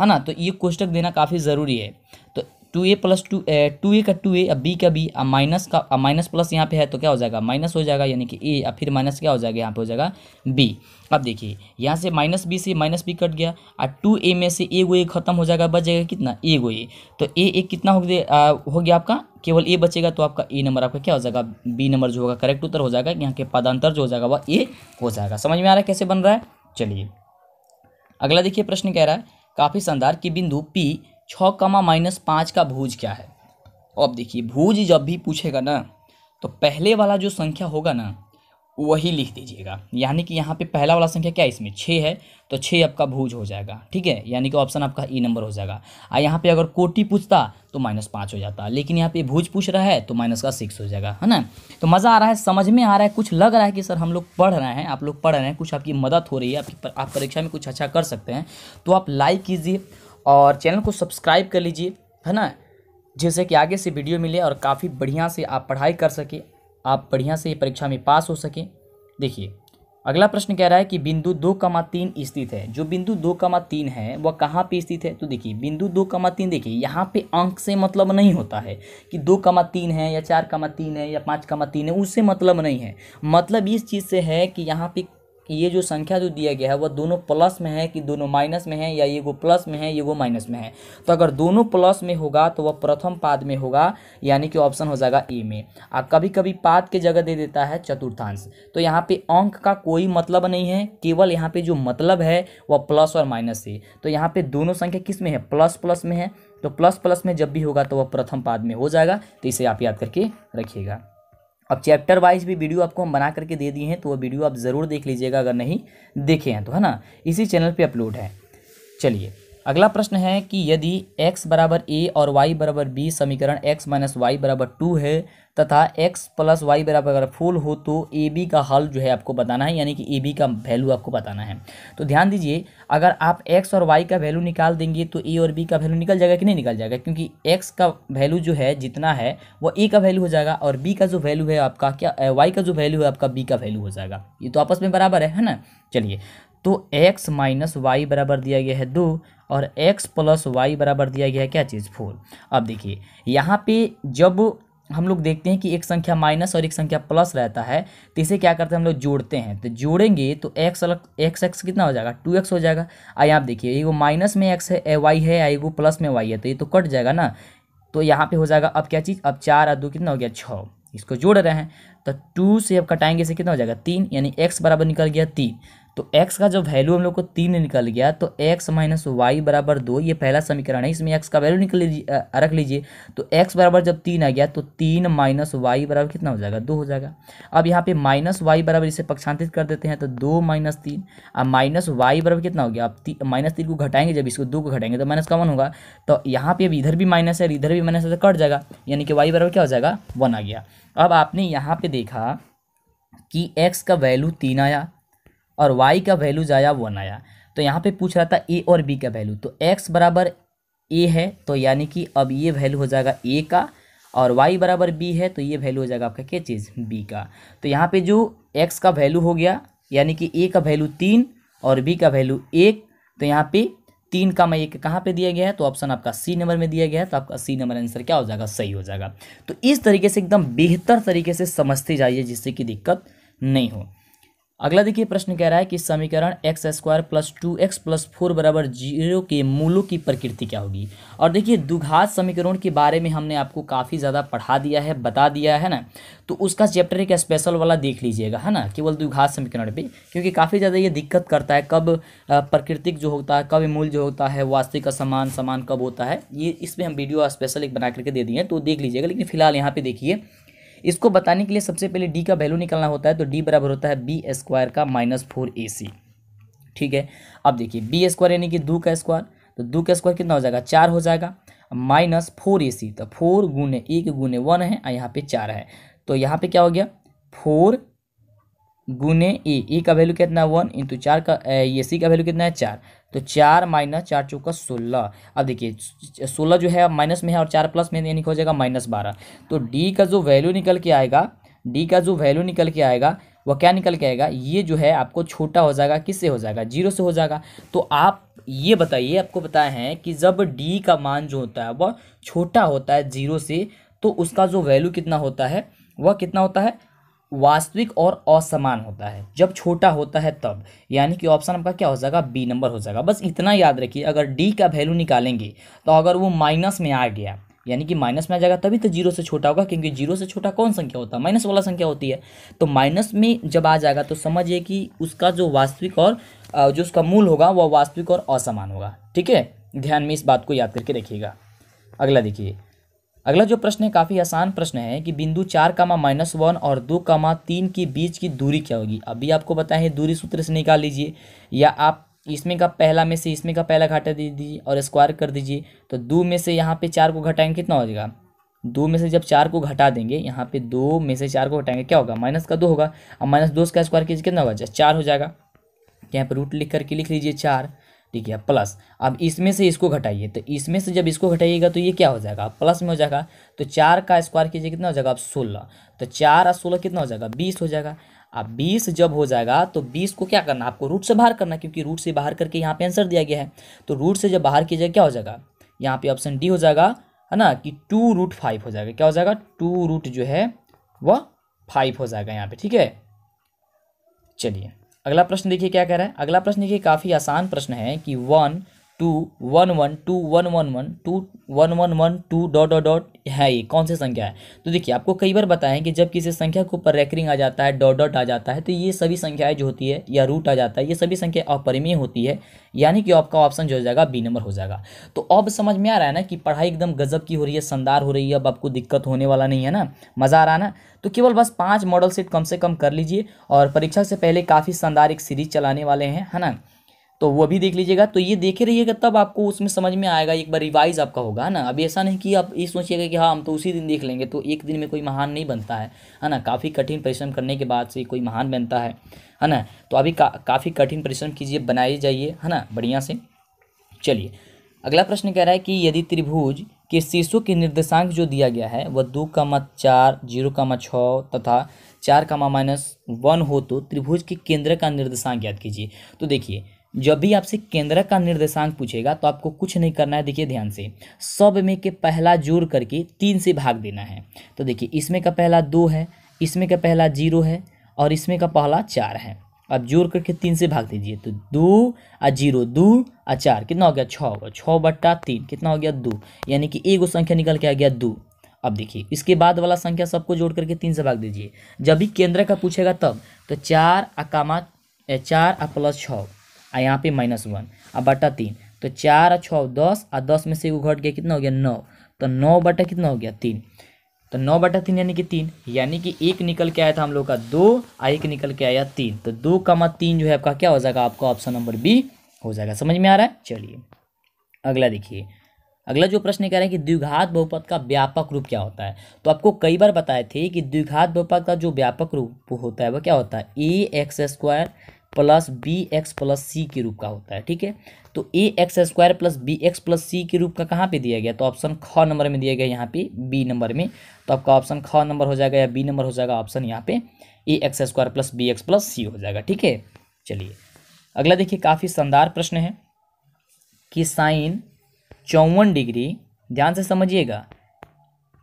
है ना तो ये कोष्टक देना काफ़ी ज़रूरी है तो two A plus two two A का टू ए अब बी का बी अब माइनस का अब माइनस प्लस यहाँ पे है तो क्या हो जाएगा माइनस हो जाएगा यानी कि ए अब फिर माइनस क्या हो जाएगा यहाँ पे हो जाएगा बी अब देखिए यहाँ से माइनस बी से माइनस बी कट गया और टू ए में से ए गो ए खत्म हो जाएगा बच जाएगा कितना ए गो ए तो ए ए कितना हो गया हो गया आपका केवल ए बचेगा तो आपका ए नंबर आपका क्या हो जाएगा बी नंबर जो होगा करेक्ट उत्तर हो जाएगा यहाँ के पदांतर जो हो जाएगा वह ए हो जाएगा समझ में आ रहा है कैसे बन रहा है चलिए अगला देखिए प्रश्न कह रहा है काफ़ी शानदार कि बिंदु पी छः कमा माइनस पाँच का भूज क्या है अब देखिए भूज जब भी पूछेगा ना तो पहले वाला जो संख्या होगा ना वही लिख दीजिएगा यानी कि यहाँ पे पहला वाला संख्या क्या है इसमें छः है तो छः आपका भूज हो जाएगा ठीक है यानी कि ऑप्शन आपका ई e नंबर हो जाएगा और यहाँ पे अगर कोटि पूछता तो माइनस पाँच हो जाता लेकिन यहाँ पे भूज पूछ रहा है तो माइनस का सिक्स हो जाएगा है ना तो मज़ा आ रहा है समझ में आ रहा है कुछ लग रहा है कि सर हम लोग पढ़ रहे हैं आप लोग पढ़ रहे हैं कुछ आपकी मदद हो रही है आप परीक्षा में कुछ अच्छा कर सकते हैं तो आप लाइक कीजिए और चैनल को सब्सक्राइब कर लीजिए है ना जिससे कि आगे से वीडियो मिले और काफ़ी बढ़िया से आप पढ़ाई कर सकें आप बढ़िया से परीक्षा में पास हो सकें देखिए अगला प्रश्न कह रहा है कि बिंदु दो कमा तीन स्थित है जो बिंदु दो कमा तीन है वह कहाँ पे स्थित है तो देखिए बिंदु दो कमा तीन देखिए यहाँ पे अंक से मतलब नहीं होता है कि दो कमा तीन है या चार कमा तीन है या पाँच कमा तीन है उससे मतलब नहीं है मतलब इस चीज़ से है कि यहाँ पे कि ये जो संख्या जो दिया गया है वह दोनों प्लस में है कि दोनों माइनस में है या ये गो प्लस में है ये गो माइनस में है तो अगर दोनों प्लस में होगा तो वह प्रथम पाद में होगा यानी कि ऑप्शन हो जाएगा ए में आ कभी कभी पाद के जगह दे देता है चतुर्थांश तो यहाँ पे अंक का कोई मतलब नहीं है केवल यहाँ पे जो मतलब है वह प्लस और माइनस से तो यहाँ पे दोनों संख्या किस में है प्लस प्लस में है तो प्लस प्लस में जब भी होगा तो वह प्रथम पाद में हो जाएगा तो इसे आप याद करके रखिएगा अब चैप्टर वाइज भी वीडियो आपको हम बना करके दे दिए हैं तो वो वीडियो आप ज़रूर देख लीजिएगा अगर नहीं देखे हैं तो है ना इसी चैनल पर अपलोड है चलिए अगला प्रश्न है कि यदि x बराबर ए और y बराबर बी समीकरण x माइनस वाई बराबर टू है तथा x प्लस वाई बराबर अगर फुल हो तो ए बी का हल जो है आपको बताना है यानी कि ए बी का वैल्यू आपको बताना है तो ध्यान दीजिए अगर आप x और y का वैल्यू निकाल देंगे तो ए और बी का वैल्यू निकल जाएगा कि नहीं निकल जाएगा क्योंकि x का वैल्यू जो है जितना है वह ए का वैल्यू हो जाएगा और बी का जो वैल्यू है आपका क्या वाई का जो वैल्यू है आपका बी का वैल्यू हो जाएगा ये तो आपस में बराबर है है ना चलिए तो x माइनस वाई बराबर दिया गया है दो और एक्स प्लस वाई बराबर दिया गया है क्या चीज़ फोर अब देखिए यहाँ पे जब हम लोग देखते हैं कि एक संख्या माइनस और एक संख्या प्लस रहता है तो इसे क्या करते हैं हम लोग जोड़ते हैं तो जोड़ेंगे तो एक्स अलग एक्स एक्स कितना हो जाएगा टू एक्स हो जाएगा आइए आप देखिए ये वो माइनस में एक्स है वाई है या एगो प्लस में वाई है तो ये तो कट जाएगा ना तो यहाँ पे हो जाएगा अब क्या चीज़ अब चार और दो कितना हो गया छः इसको जोड़ रहे हैं तो टू से अब कटाएंगे इसे कितना हो जाएगा तीन यानी एक्स बराबर निकल गया तीन तो x का जब वैल्यू हम लोग को तीन निकल गया तो x माइनस वाई बराबर दो ये पहला समीकरण है इसमें x का वैल्यू निकल लीजिए रख लीजिए तो x बराबर जब तीन आ गया तो तीन माइनस वाई बराबर कितना हो जाएगा दो हो जाएगा अब यहाँ पे माइनस वाई बराबर इसे पक्षांतरित कर देते हैं तो दो माइनस तीन अब माइनस वाई बराबर कितना हो गया अब ती, माइनस तीन को घटाएंगे जब इसको दो को घटाएंगे तो माइनस कॉमन होगा तो यहाँ पे अब इधर भी माइनस है इधर भी माइनस है तो कट जाएगा यानी कि वाई बराबर क्या हो जाएगा वन आ गया अब आपने यहाँ पे देखा कि एक्स का वैल्यू तीन आया और वाई का वैल्यू आया वन आया तो यहाँ पे पूछ रहा था ए और बी का वैल्यू तो एक्स बराबर ए है तो यानी कि अब ये वैल्यू हो जाएगा ए का और वाई बराबर बी है तो ये वैल्यू हो जाएगा आपका क्या चीज़ बी का तो यहाँ पे जो एक्स का वैल्यू हो गया यानी कि ए का वैल्यू तीन और बी का वैल्यू एक तो यहाँ पे तीन का मैं एक कहाँ पे दिया गया है तो ऑप्शन आपका सी नंबर में दिया गया है तो आपका सी नंबर आंसर क्या हो जाएगा सही हो जाएगा तो इस तरीके से एकदम बेहतर तरीके से समझते जाइए जिससे कि दिक्कत नहीं हो अगला देखिए प्रश्न कह रहा है कि समीकरण x square plus two x plus four बराबर जीरो के मूलों की प्रकृति क्या होगी और देखिए दुघात समीकरण के बारे में हमने आपको काफ़ी ज़्यादा पढ़ा दिया है बता दिया है ना तो उसका चैप्टर एक स्पेशल वाला देख लीजिएगा है ना केवल दुघात समीकरण पे क्योंकि काफ़ी ज़्यादा ये दिक्कत करता है कब प्रकृतिक जो होता है कब मूल जो होता है वास्तविक असमान समान कब होता है ये इसमें हम वीडियो स्पेशल एक बना करके दे दिए हैं तो देख लीजिएगा लेकिन फिलहाल यहाँ पर देखिए इसको बताने के लिए सबसे पहले डी का वैल्यू निकालना होता है तो डी बराबर होता है बी स्क्वायर का माइनस फोर ए सी ठीक है अब देखिए बी स्क्वायर यानी कि दो का स्क्वायर तो दो का स्क्वायर कितना हो जाएगा चार हो जाएगा माइनस फोर ए सी तो फोर गुने एक गुने वन है और यहाँ पे चार है तो यहाँ पे क्या हो गया फोर गुने ए ए का वैल्यू कितना है वन इंटू चार का ये सी का वैल्यू कितना है चार तो चार माइनस चार चौका सोलह अब देखिए सोलह जो है माइनस में है और चार प्लस में यानी हो जाएगा माइनस बारह तो डी का जो वैल्यू निकल के आएगा डी का जो वैल्यू निकल के आएगा वह क्या निकल के आएगा ये जो है आपको छोटा हो जाएगा किससे हो जाएगा जीरो से हो जाएगा तो आप ये बताइए आपको बताए हैं कि जब डी का मान जो होता है वह छोटा होता है जीरो से तो उसका जो वैल्यू कितना होता है वह कितना होता है वास्तविक और असमान होता है जब छोटा होता है तब यानी कि ऑप्शन आपका क्या हो जाएगा बी नंबर हो जाएगा बस इतना याद रखिए अगर डी का वैल्यू निकालेंगे तो अगर वो माइनस में आ गया यानी कि माइनस में आ जाएगा तभी तो जीरो से छोटा होगा क्योंकि जीरो से छोटा कौन संख्या होता है माइनस वाला संख्या होती है तो माइनस में जब आ जाएगा तो समझिए कि उसका जो वास्तविक और जो उसका मूल होगा वह वास्तविक और असमान होगा ठीक है ध्यान में इस बात को याद करके रखिएगा अगला देखिए अगला जो प्रश्न है काफ़ी आसान प्रश्न है कि बिंदु चार कामा माइनस वन और दो कामा तीन के बीच की दूरी क्या होगी अभी आपको बताएं दूरी सूत्र से निकाल लीजिए या आप इसमें का पहला में से इसमें का पहला घाटा दे दीजिए और स्क्वायर कर दीजिए तो दो में से यहाँ पे चार को घटाएंगे कितना हो जाएगा दो में से जब चार को घटा देंगे यहाँ पर दो में से चार को घटाएंगे क्या होगा माइनस का दो होगा और माइनस दो का स्क्वायर कीजिए कितना होगा चार हो जाएगा यहाँ पर रूट लिख करके लिख लीजिए चार ठीक है प्लस अब इसमें से इसको घटाइए तो इसमें से जब इसको घटाइएगा तो ये क्या हो जाएगा प्लस में हो जाएगा तो चार का स्क्वायर कीजिए कितना हो जाएगा अब सोलह तो चार और सोलह कितना हो जाएगा बीस हो जाएगा अब बीस जब हो जाएगा तो बीस को क्या करना आपको रूट से बाहर करना क्योंकि रूट से बाहर करके यहाँ पर आंसर दिया गया है तो रूट से जब बाहर कीजिए क्या हो जाएगा यहाँ पर ऑप्शन डी हो जाएगा है ना कि टू रूट फाइव हो जाएगा क्या हो जाएगा टू रूट जो है वह फाइव हो जाएगा यहाँ पे ठीक है चलिए अगला प्रश्न देखिए क्या कह रहा है अगला प्रश्न देखिए काफ़ी आसान प्रश्न है कि one two one one two one one one two one one one two dot dot dot है ये कौन सी संख्या है तो देखिए आपको कई बार बताएं कि जब किसी संख्या के ऊपर रेकरिंग आ जाता है डॉट डॉट आ जाता है तो ये सभी संख्याएं जो होती है या रूट आ जाता है ये सभी संख्या अपरिमेय होती है यानी कि आपका ऑप्शन जो हो जाएगा बी नंबर हो जाएगा तो अब समझ में आ रहा है ना कि पढ़ाई एकदम गजब की हो रही है शानदार हो रही है अब आपको दिक्कत होने वाला नहीं है ना मज़ा आ रहा है ना तो केवल बस पाँच मॉडल सेट कम से कम कर लीजिए और परीक्षा से पहले काफ़ी शानदार एक सीरीज चलाने वाले हैं है ना तो वो भी देख लीजिएगा तो ये देखे रहिएगा तब आपको उसमें समझ में आएगा एक बार रिवाइज आपका होगा है ना अब ऐसा नहीं कि आप ये सोचिएगा कि हाँ हम तो उसी दिन देख लेंगे तो एक दिन में कोई महान नहीं बनता है है ना काफ़ी कठिन परिश्रम करने के बाद से कोई महान बनता है है ना तो अभी का, काफ़ी कठिन परिश्रम कीजिए बनाए जाइए है ना बढ़िया से चलिए अगला प्रश्न कह रहा है कि यदि त्रिभुज के शीर्षों के निर्देशांक जो दिया गया है वह दो मत चार जीरो कामा छः तथा चार कामा माइनस वन हो तो त्रिभुज के केंद्र का निर्देशांक याद कीजिए तो देखिए जब भी आपसे केंद्र का निर्देशांक पूछेगा तो आपको कुछ नहीं करना है देखिए ध्यान से सब में के पहला जोड़ करके तीन से भाग देना है तो देखिए इसमें का पहला दो है इसमें का पहला जीरो है और इसमें का पहला चार है अब जोड़ करके तीन से भाग दीजिए तो दो आ जीरो दो आ चार कितना हो गया छः गया छः बट्टा तीन कितना हो गया दो यानी कि एगो संख्या निकल के आ गया दो अब देखिए इसके बाद वाला संख्या सबको जोड़ करके तीन से भाग दीजिए जब भी केंद्र का पूछेगा तब तो चार कामा चार आ प्लस छः आ यहाँ पे माइनस वन आ बटा तीन तो चार और छः दस आ दस में से वो घट गया कितना हो गया नौ तो नौ बटा कितना हो गया तीन तो नौ बटा तीन यानी कि तीन यानी कि एक निकल के आया था हम लोग का दो आ एक निकल के आया तीन तो दो कमा तीन जो है आपका क्या हो जाएगा आपका ऑप्शन नंबर बी हो जाएगा समझ में आ रहा है चलिए अगला देखिए अगला जो प्रश्न कह रहे हैं कि द्विघात बहुपद का व्यापक रूप क्या होता है तो आपको कई बार बताए थे कि द्विघात बहुपद का जो व्यापक रूप होता है वह क्या होता है A x square plus B x plus C के रूप का होता है ठीक है तो A x square plus B x plus C के रूप का कहाँ पे दिया गया तो ऑप्शन ख नंबर में दिया गया यहाँ पे बी नंबर में तो आपका ऑप्शन ख नंबर हो जाएगा या बी नंबर हो जाएगा ऑप्शन यहाँ पे A x square plus B x plus C हो जाएगा ठीक है चलिए अगला देखिए काफ़ी शानदार प्रश्न है कि साइन चौवन डिग्री ध्यान से समझिएगा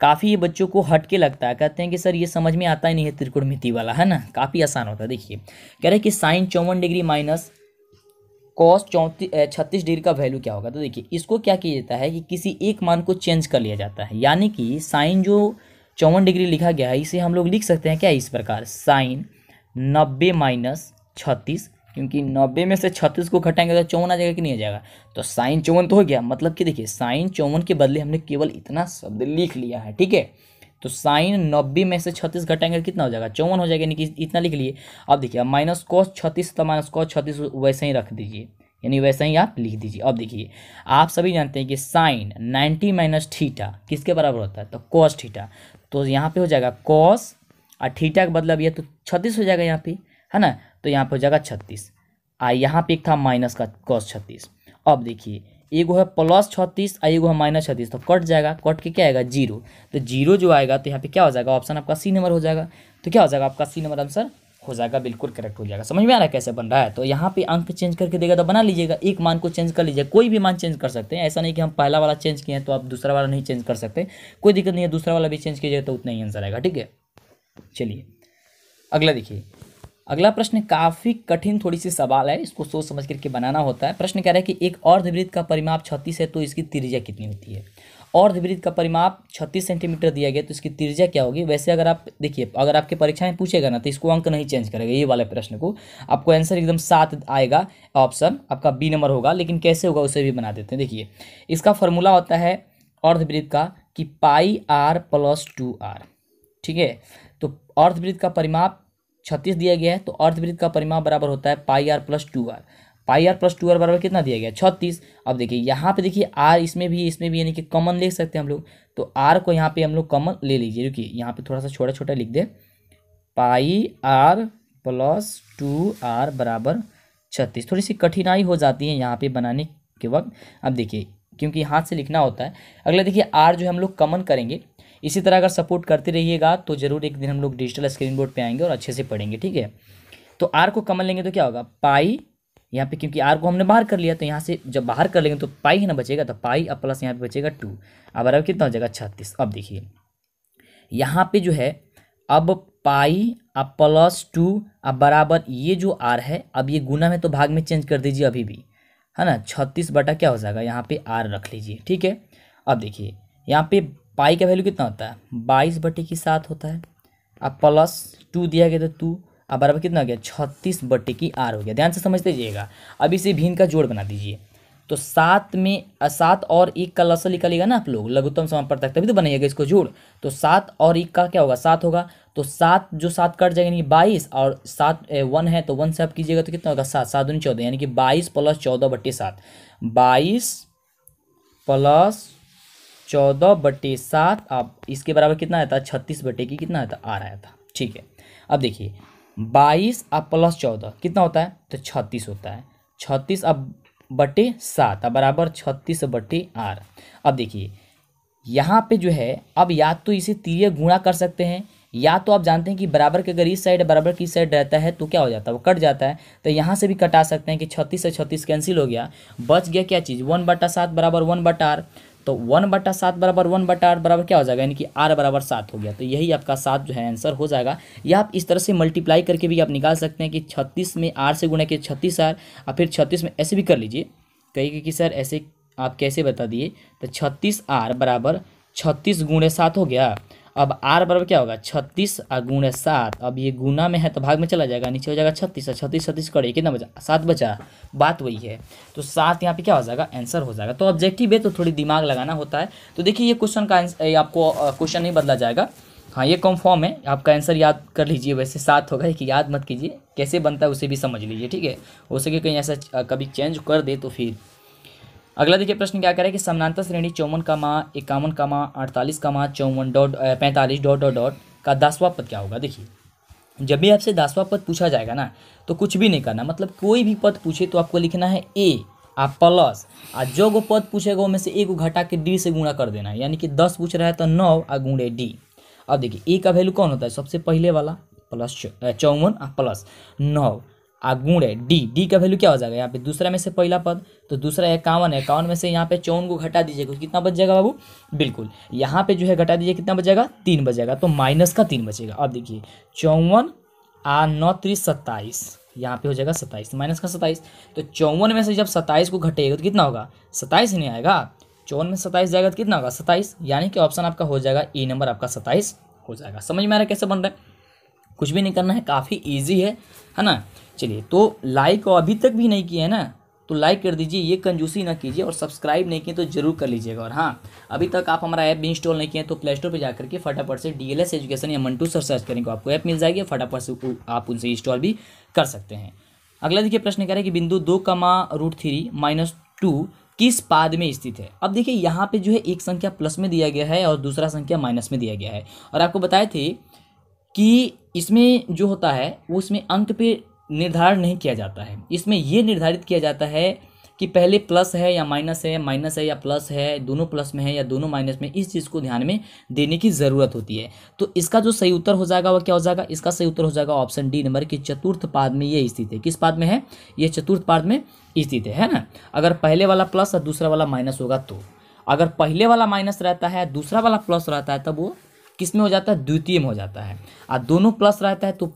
काफ़ी बच्चों को हट के लगता है कहते हैं कि सर ये समझ में आता ही नहीं है मिति वाला है ना काफ़ी आसान होता है देखिए कह रहे हैं कि साइन चौवन डिग्री माइनस कॉस चौंतीस छत्तीस डिग्री का वैल्यू क्या होगा तो देखिए इसको क्या किया जाता है कि किसी एक मान को चेंज कर लिया जाता है यानी कि साइन जो चौवन डिग्री लिखा गया है इसे हम लोग लिख सकते हैं क्या इस प्रकार साइन नब्बे माइनस छत्तीस क्योंकि नब्बे में से छत्तीस को घटाएंगे तो चौवन आ जाएगा कि नहीं आ जाएगा तो साइन चौवन तो हो गया मतलब कि देखिए साइन चौवन के बदले हमने केवल इतना शब्द लिख लिया है ठीक है तो साइन नब्बे में से छत्तीस घटाएंगे तो कितना हो जाएगा चौवन हो जाएगा यानी कि इतना लिख लिए अब देखिए माइनस कॉस छत्तीस तो माइनस कॉस छत्तीस वैसे ही रख दीजिए यानी वैसे ही आप लिख दीजिए अब देखिए आप सभी जानते हैं कि साइन नाइन्टी माइनस ठीठा किसके बराबर होता है तो कॉस ठीठा तो यहाँ पे हो जाएगा कॉस और ठीठा का बदला भी है तो छत्तीस हो जाएगा यहाँ पे है ना तो यहाँ पर हो जाएगा छत्तीस आ यहाँ पे एक था माइनस का कॉस छत्तीस अब देखिए एगो है प्लस छत्तीस और एगो है माइनस छत्तीस तो कट जाएगा कट के क्या आएगा जीरो तो जीरो जो आएगा तो यहाँ पे क्या हो जाएगा ऑप्शन आपका सी नंबर हो जाएगा तो क्या हो जाएगा आपका सी नंबर आंसर हो जाएगा बिल्कुल करेक्ट हो जाएगा समझ में आ रहा है कैसे बन रहा है तो यहाँ पे अंक चेंज करके देगा तो बना लीजिएगा एक मान को चेंज कर लीजिए कोई भी मान चेंज कर सकते हैं ऐसा नहीं कि हम पहला वाला चेंज किए हैं तो आप दूसरा वाला नहीं चेंज कर सकते कोई दिक्कत नहीं है दूसरा वाला भी चेंज कीजिएगा तो उतना ही आंसर आएगा ठीक है चलिए अगला देखिए अगला प्रश्न काफ़ी कठिन थोड़ी सी सवाल है इसको सोच समझ करके बनाना होता है प्रश्न कह रहा है कि एक अर्धवृत्त का परिमाप छत्तीस है तो इसकी त्रिज्या कितनी होती है अर्धवृत्त का परिमाप छत्तीस सेंटीमीटर दिया गया तो इसकी त्रिज्या क्या होगी वैसे अगर आप देखिए अगर आपके परीक्षा में पूछेगा ना तो इसको अंक नहीं चेंज करेगा ये वाले प्रश्न को आपको आंसर एकदम सात आएगा ऑप्शन आपका बी नंबर होगा लेकिन कैसे होगा उसे भी बना देते हैं देखिए इसका फॉर्मूला होता है अर्धवृत्त का कि pi R plus two R ठीक है तो अर्धवृत्त का परिमाप छत्तीस दिया गया है तो अर्धवृत्त का परिमाप बराबर होता है pi R plus two R pi R plus two R बराबर कितना दिया गया छत्तीस अब देखिए यहाँ पे देखिए आर इसमें भी इसमें भी यानी कि कॉमन ले सकते हैं हम लोग तो आर को यहाँ पे हम लोग कॉमन ले लीजिए रुकिए यहाँ पे थोड़ा सा छोटा छोटा लिख दे pi R plus two R बराबर छत्तीस थोड़ी सी कठिनाई हो जाती है यहाँ पे बनाने के वक्त अब देखिए क्योंकि हाथ से लिखना होता है अगला देखिए आर जो हम लोग कॉमन करेंगे इसी तरह अगर सपोर्ट करते रहिएगा तो ज़रूर एक दिन हम लोग डिजिटल स्क्रीन बोर्ड पर आएंगे और अच्छे से पढ़ेंगे ठीक है तो आर को कमन लेंगे तो क्या होगा पाई यहाँ पे क्योंकि आर को हमने बाहर कर लिया तो यहाँ से जब बाहर कर लेंगे तो पाई ही ना बचेगा तो पाई अब प्लस यहाँ पे बचेगा टू अब अरब कितना हो जाएगा छत्तीस अब देखिए यहाँ पे जो है अब पाई अब प्लस टू अब बराबर ये जो आर है अब ये गुना में तो भाग में चेंज कर दीजिए अभी भी है ना छत्तीस बटा क्या हो जाएगा यहाँ पे आर रख लीजिए ठीक है अब देखिए यहाँ पे पाई का वैल्यू कितना होता है बाईस बटे की सात होता है अब प्लस टू दिया गया तो टू अब बराबर कितना हो गया छत्तीस बटे की आर हो गया ध्यान से समझते जाइएगा अब इसे भिन्न का जोड़ बना दीजिए तो सात में सात और एक का लसल निकालेगा ना आप लोग लघुत्तम समान समापवर्तक तभी तो बनाइएगा इसको जोड़ तो सात और एक का क्या होगा सात होगा तो सात जो सात कट जाएगा यानी बाईस और सात वन है तो वन से आप कीजिएगा तो कितना होगा सात सात दूनी चौदह यानी कि बाईस प्लस चौदह बट्टी सात बाईस प्लस चौदह बटे सात आप इसके बराबर कितना आया था छत्तीस बटे की कितना आया था आर आया था ठीक है अब देखिए बाईस अब प्लस चौदह कितना होता है तो छत्तीस होता है छत्तीस अब बटे सात अब बराबर छत्तीस बटे आर अब देखिए यहाँ पे जो है अब या तो इसे तीय गुणा कर सकते हैं या तो आप जानते हैं कि बराबर के अगर इस साइड बराबर की साइड रहता है तो क्या हो जाता है वो कट जाता है तो यहाँ से भी कटा सकते हैं कि छत्तीस से छत्तीस कैंसिल हो गया बच गया क्या चीज़ वन बटा सात बराबर वन बटा आर तो वन बटा सात बराबर वन बटा आठ बराबर क्या हो जाएगा यानी कि आर बराबर सात हो गया तो यही आपका सात जो है आंसर हो जाएगा या आप इस तरह से मल्टीप्लाई करके भी आप निकाल सकते हैं कि छत्तीस में आर से गुणा के छत्तीस आर और फिर छत्तीस में ऐसे भी कर लीजिए कहिए कि सर ऐसे आप कैसे बता दिए तो छत्तीस आर बराबर छत्तीस गुणे सात हो गया अब आर बराबर क्या होगा छत्तीस और गुणे सात अब ये गुना में है तो भाग में चला जाएगा नीचे हो जाएगा छत्तीस और छत्तीस छत्तीस कड़े कितना बचा सात बचा बात वही है तो सात यहाँ पे क्या हो जाएगा आंसर हो जाएगा तो ऑब्जेक्टिव है तो थोड़ी दिमाग लगाना होता है तो देखिए ये क्वेश्चन का आंसर आपको क्वेश्चन नहीं बदला जाएगा हाँ ये कन्फर्म है आपका आंसर याद कर लीजिए वैसे सात होगा कि याद मत कीजिए कैसे बनता है उसे भी समझ लीजिए ठीक है हो सके कहीं ऐसा कभी चेंज कर दे तो फिर अगला देखिए प्रश्न क्या करें कि समानांतर श्रेणी चौवन का माँ इक्यावन का माँ अड़तालीस का माँ चौवन डॉट पैंतालीस डॉट डॉट डॉट का दसवा पद क्या होगा देखिए जब भी आपसे दसवा पद पूछा जाएगा ना तो कुछ भी नहीं करना मतलब कोई भी पद पूछे तो आपको लिखना है ए आ प्लस आ जो गो पद पूछेगा उनमें से एक को घटा के डी से गुणा कर देना है यानी कि दस पूछ रहा है तो नौ आ गुणे डी अब देखिए ए का वैल्यू कौन होता है सबसे पहले वाला प्लस चौवन आ प्लस नौ आ गुण है डी डी का वैल्यू क्या हो जाएगा यहाँ पे दूसरा में से पहला पद तो दूसरा इक्यावन है इक्यावन में से यहाँ पे चौवन को घटा दीजिएगा कितना बच जाएगा बाबू बिल्कुल यहाँ पे जो है घटा दीजिए कितना बचेगा तीन बचेगा तो माइनस का तीन बचेगा अब देखिए चौवन आ नौ त्रीस सत्ताईस यहाँ पे हो जाएगा सत्ताईस माइनस तो का सत्ताईस तो चौवन में से जब सत्ताईस को घटेगा तो कितना होगा सत्ताईस नहीं आएगा चौवन में सत्ताईस जाएगा तो कितना होगा सत्ताईस यानी कि ऑप्शन आपका हो जाएगा ए e नंबर आपका सत्ताईस हो जाएगा समझ में आ रहा है कैसे बन रहा है कुछ भी नहीं करना है काफ़ी ईजी है है ना चलिए तो लाइक अभी तक भी नहीं किया है ना तो लाइक कर दीजिए ये कंजूसी ना कीजिए और सब्सक्राइब नहीं किए तो जरूर कर लीजिएगा और हाँ अभी तक आप हमारा ऐप भी इंस्टॉल नहीं किए तो प्ले स्टोर पर जाकर के फटाफट से डी एजुकेशन या मंटू सर सर्च करेंगे तो आपको ऐप मिल जाएगी फटाफट से आप उनसे इंस्टॉल भी कर सकते हैं अगला देखिए प्रश्न करें कि बिंदु दो कमा रूट थ्री माइनस टू किस पाद में स्थित है अब देखिए यहाँ पे जो है एक संख्या प्लस में दिया गया है और दूसरा संख्या माइनस में दिया गया है और आपको बताए थे कि इसमें जो होता है वो इसमें अंक पे निर्धारण नहीं किया जाता है इसमें ये निर्धारित किया जाता है कि पहले प्लस है या माइनस है माइनस है या प्लस है दोनों प्लस में है या दोनों माइनस में इस चीज़ को ध्यान में देने की ज़रूरत होती है तो इसका जो सही उत्तर हो जाएगा वह क्या हो जाएगा इसका सही उत्तर हो जाएगा ऑप्शन डी नंबर की चतुर्थ पाद में ये स्थित है किस पाद में है ये चतुर्थ पाद में स्थित है, है ना अगर पहले वाला प्लस और दूसरा वाला माइनस होगा तो अगर पहले वाला माइनस रहता है दूसरा वाला प्लस रहता है तब वो किस में हो जाता है द्वितीय में हो जाता है और दोनों प्लस रहता है तो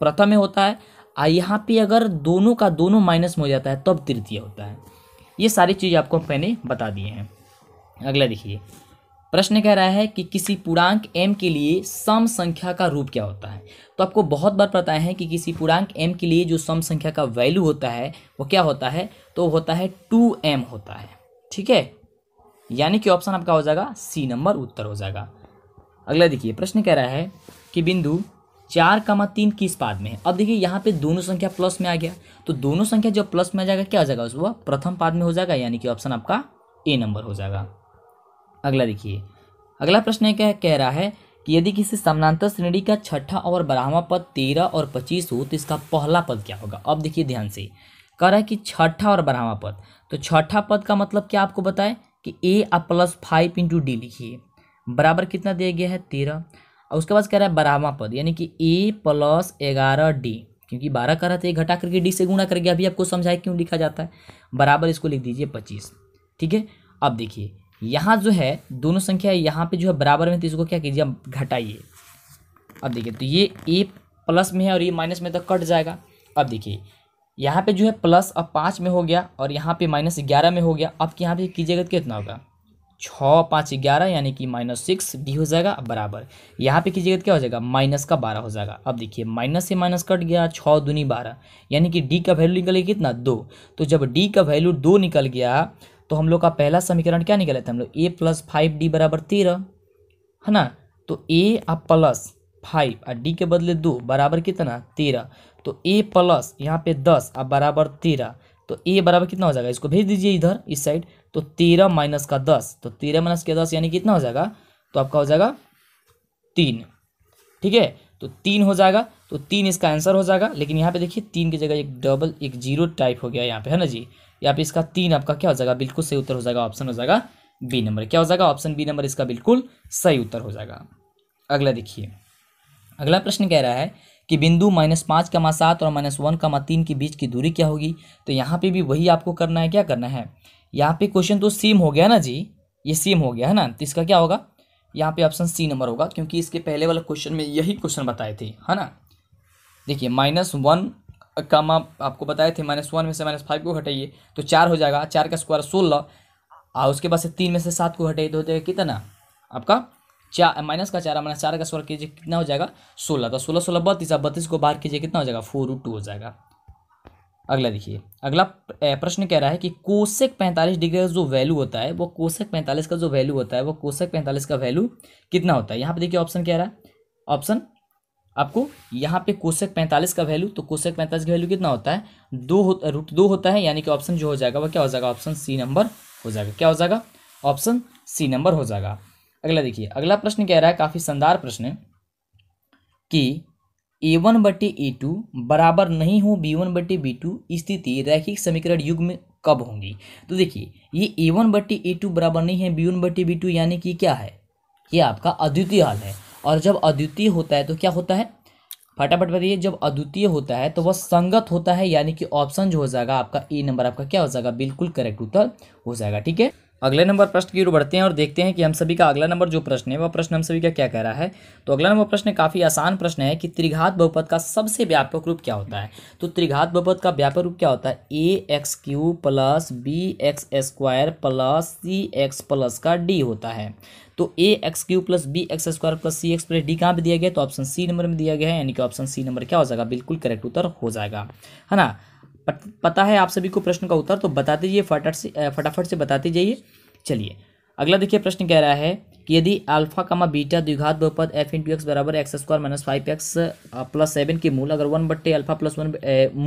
प्रथम में होता है यहाँ पे अगर दोनों का दोनों माइनस में हो जाता है तब तृतीय होता है ये सारी चीज़ आपको मैंने बता दिए हैं अगला देखिए प्रश्न कह रहा है कि किसी पूर्णांक एम के लिए सम संख्या का रूप क्या होता है तो आपको बहुत बार पता है कि किसी पूर्णांक एम के लिए जो सम संख्या का वैल्यू होता है वो क्या होता है तो होता है टू एम होता है ठीक है यानी कि ऑप्शन आपका हो जाएगा सी नंबर उत्तर हो जाएगा अगला देखिए प्रश्न कह रहा है कि बिंदु चार कमा तीन किस पाद में है अब देखिए यहाँ पे दोनों संख्या प्लस में आ गया तो दोनों संख्या जब प्लस में आ जाएगा क्या हो जाएगा उसको प्रथम पाद में हो जाएगा यानी कि ऑप्शन आपका ए नंबर हो जाएगा अगला देखिए अगला प्रश्न क्या कह रहा है कि यदि किसी समानांतर श्रेणी का छठा और बारहवा पद तेरह और पच्चीस हो तो इसका पहला पद क्या होगा अब देखिए ध्यान से कह रहा है कि छठा और बारहवा पद तो छठा पद का मतलब क्या आपको बताए कि ए आप प्लस फाइव इंटू डी लिखिए बराबर कितना दिया गया है तेरह और उसके बाद कह रहा है बारहवा पद यानी कि ए प्लस ग्यारह डी क्योंकि बारह कह रहा था घटा करके डी से गुणा करके अभी आपको समझाए क्यों लिखा जाता है बराबर इसको लिख दीजिए पच्चीस ठीक है अब देखिए यहाँ जो है दोनों संख्या यहाँ पे जो है बराबर में तो इसको क्या कीजिए अब घटाइए अब देखिए तो ये ए प्लस में है और ये माइनस में तो कट जाएगा अब देखिए यहाँ पे जो है प्लस अब पाँच में हो गया और यहाँ पे माइनस ग्यारह में हो गया अब यहाँ पे कीजिएगा तो कितना होगा छः पाँच ग्यारह यानी कि माइनस सिक्स डी हो जाएगा अब बराबर यहाँ पे कीजिएगा तो क्या हो जाएगा माइनस का बारह हो जाएगा अब देखिए माइनस से माइनस कट गया छः दूनी बारह यानी कि डी का वैल्यू निकल गया कितना दो तो जब डी का वैल्यू दो निकल गया तो हम लोग का पहला समीकरण क्या निकला था हम लोग ए प्लस फाइव डी बराबर तेरह है ना तो ए आ प्लस फाइव और डी के बदले दो बराबर कितना तेरह तो ए प्लस यहाँ पे दस और बराबर तेरह तो ए बराबर कितना हो जाएगा इसको भेज दीजिए इधर इस साइड तो तेरह माइनस का दस तो तेरह माइनस का दस यानी कितना हो जाएगा तो आपका हो जाएगा तीन ठीक है तो तीन हो जाएगा तो तीन इसका आंसर हो जाएगा लेकिन यहाँ पे देखिए तीन की जगह एक डबल एक जीरो टाइप हो गया यहाँ पे है ना जी यहाँ पे इसका तीन आपका क्या हो जाएगा बिल्कुल सही उत्तर हो जाएगा ऑप्शन हो जाएगा बी नंबर क्या हो जाएगा ऑप्शन बी नंबर इसका बिल्कुल सही उत्तर हो जाएगा अगला देखिए अगला प्रश्न कह रहा है कि बिंदु माइनस पाँच कमा सात और माइनस वन कमा तीन के बीच की दूरी क्या होगी तो यहाँ पे भी वही आपको करना है क्या करना है यहाँ पे क्वेश्चन तो सेम हो गया ना जी ये सेम हो गया है ना तो इसका क्या होगा यहाँ पे ऑप्शन सी नंबर होगा क्योंकि इसके पहले वाला क्वेश्चन में यही क्वेश्चन बताए थे है ना देखिए माइनस वन का माप आपको बताए थे माइनस वन में से माइनस फाइव को घटाइए तो चार हो जाएगा चार का स्क्वायर सोलह और उसके बाद से तीन में से सात को घटाइए तो हो जाएगा कितना आपका चार माइनस का चार माइनस चार का स्क्वायर कीजिए कितना हो जाएगा सोलह तो सोलह सोलह बत्तीस आप बत्तीस को बाहर कीजिए कितना हो जाएगा फोर रूट टू हो जाएगा अगला देखिए अगला प्रश्न कह रहा है कि कोसेक पैंतालीस डिग्री का जो वैल्यू होता है वो कोसेक पैंतालीस का जो वैल्यू होता है वो कोसेक पैंतालीस का वैल्यू कितना होता है यहाँ पे देखिए ऑप्शन कह रहा है ऑप्शन आपको यहाँ पे कोसेक पैंतालीस का वैल्यू तो कोसेक पैंतालीस का वैल्यू कितना होता है दो रूट दो होता है यानी कि ऑप्शन जो हो जाएगा वह क्या हो जाएगा ऑप्शन सी नंबर हो जाएगा क्या हो जाएगा ऑप्शन सी नंबर हो जाएगा अगला देखिए अगला प्रश्न कह रहा है काफ़ी शानदार प्रश्न कि ए वन बटे ए टू बराबर नहीं हो बी वन बटे बी टू स्थिति रैखिक समीकरण युग में कब होंगी तो देखिए ये ए वन बटे ए टू बराबर नहीं है बी वन बटे बी टू यानी कि क्या है ये आपका अद्वितीय हल है और जब अद्वितीय होता है तो क्या होता है फटाफट बताइए जब अद्वितीय होता है तो वह संगत होता है यानी कि ऑप्शन जो हो जाएगा आपका ए नंबर आपका क्या हो जाएगा बिल्कुल करेक्ट उत्तर हो जाएगा ठीक है अगले नंबर प्रश्न की ओर बढ़ते हैं और देखते हैं कि हम सभी का अगला नंबर जो प्रश्न है वह प्रश्न हम सभी का क्या कह रहा है तो अगला नंबर प्रश्न काफ़ी आसान प्रश्न है कि त्रिघात बहुपद का सबसे व्यापक रूप क्या होता है तो त्रिघात बहुपद का व्यापक रूप क्या होता है A x cube plus B x square plus C x plus का डी होता है तो A x cube plus B x square plus C x plus D कहाँ पर दिया गया तो ऑप्शन सी नंबर में दिया गया है यानी कि ऑप्शन सी नंबर क्या हो जाएगा बिल्कुल करेक्ट उत्तर हो जाएगा है ना पता है आप सभी को प्रश्न का उत्तर तो बता दीजिए फटाफट से फटाफट से बताते जाइए चलिए अगला देखिए प्रश्न कह रहा है कि यदि अल्फा कमा बीटा द्विघात बहुपद एफ इंटू एक्स बराबर X square minus five x plus seven के मूल अगर वन बट्टे अल्फा प्लस वन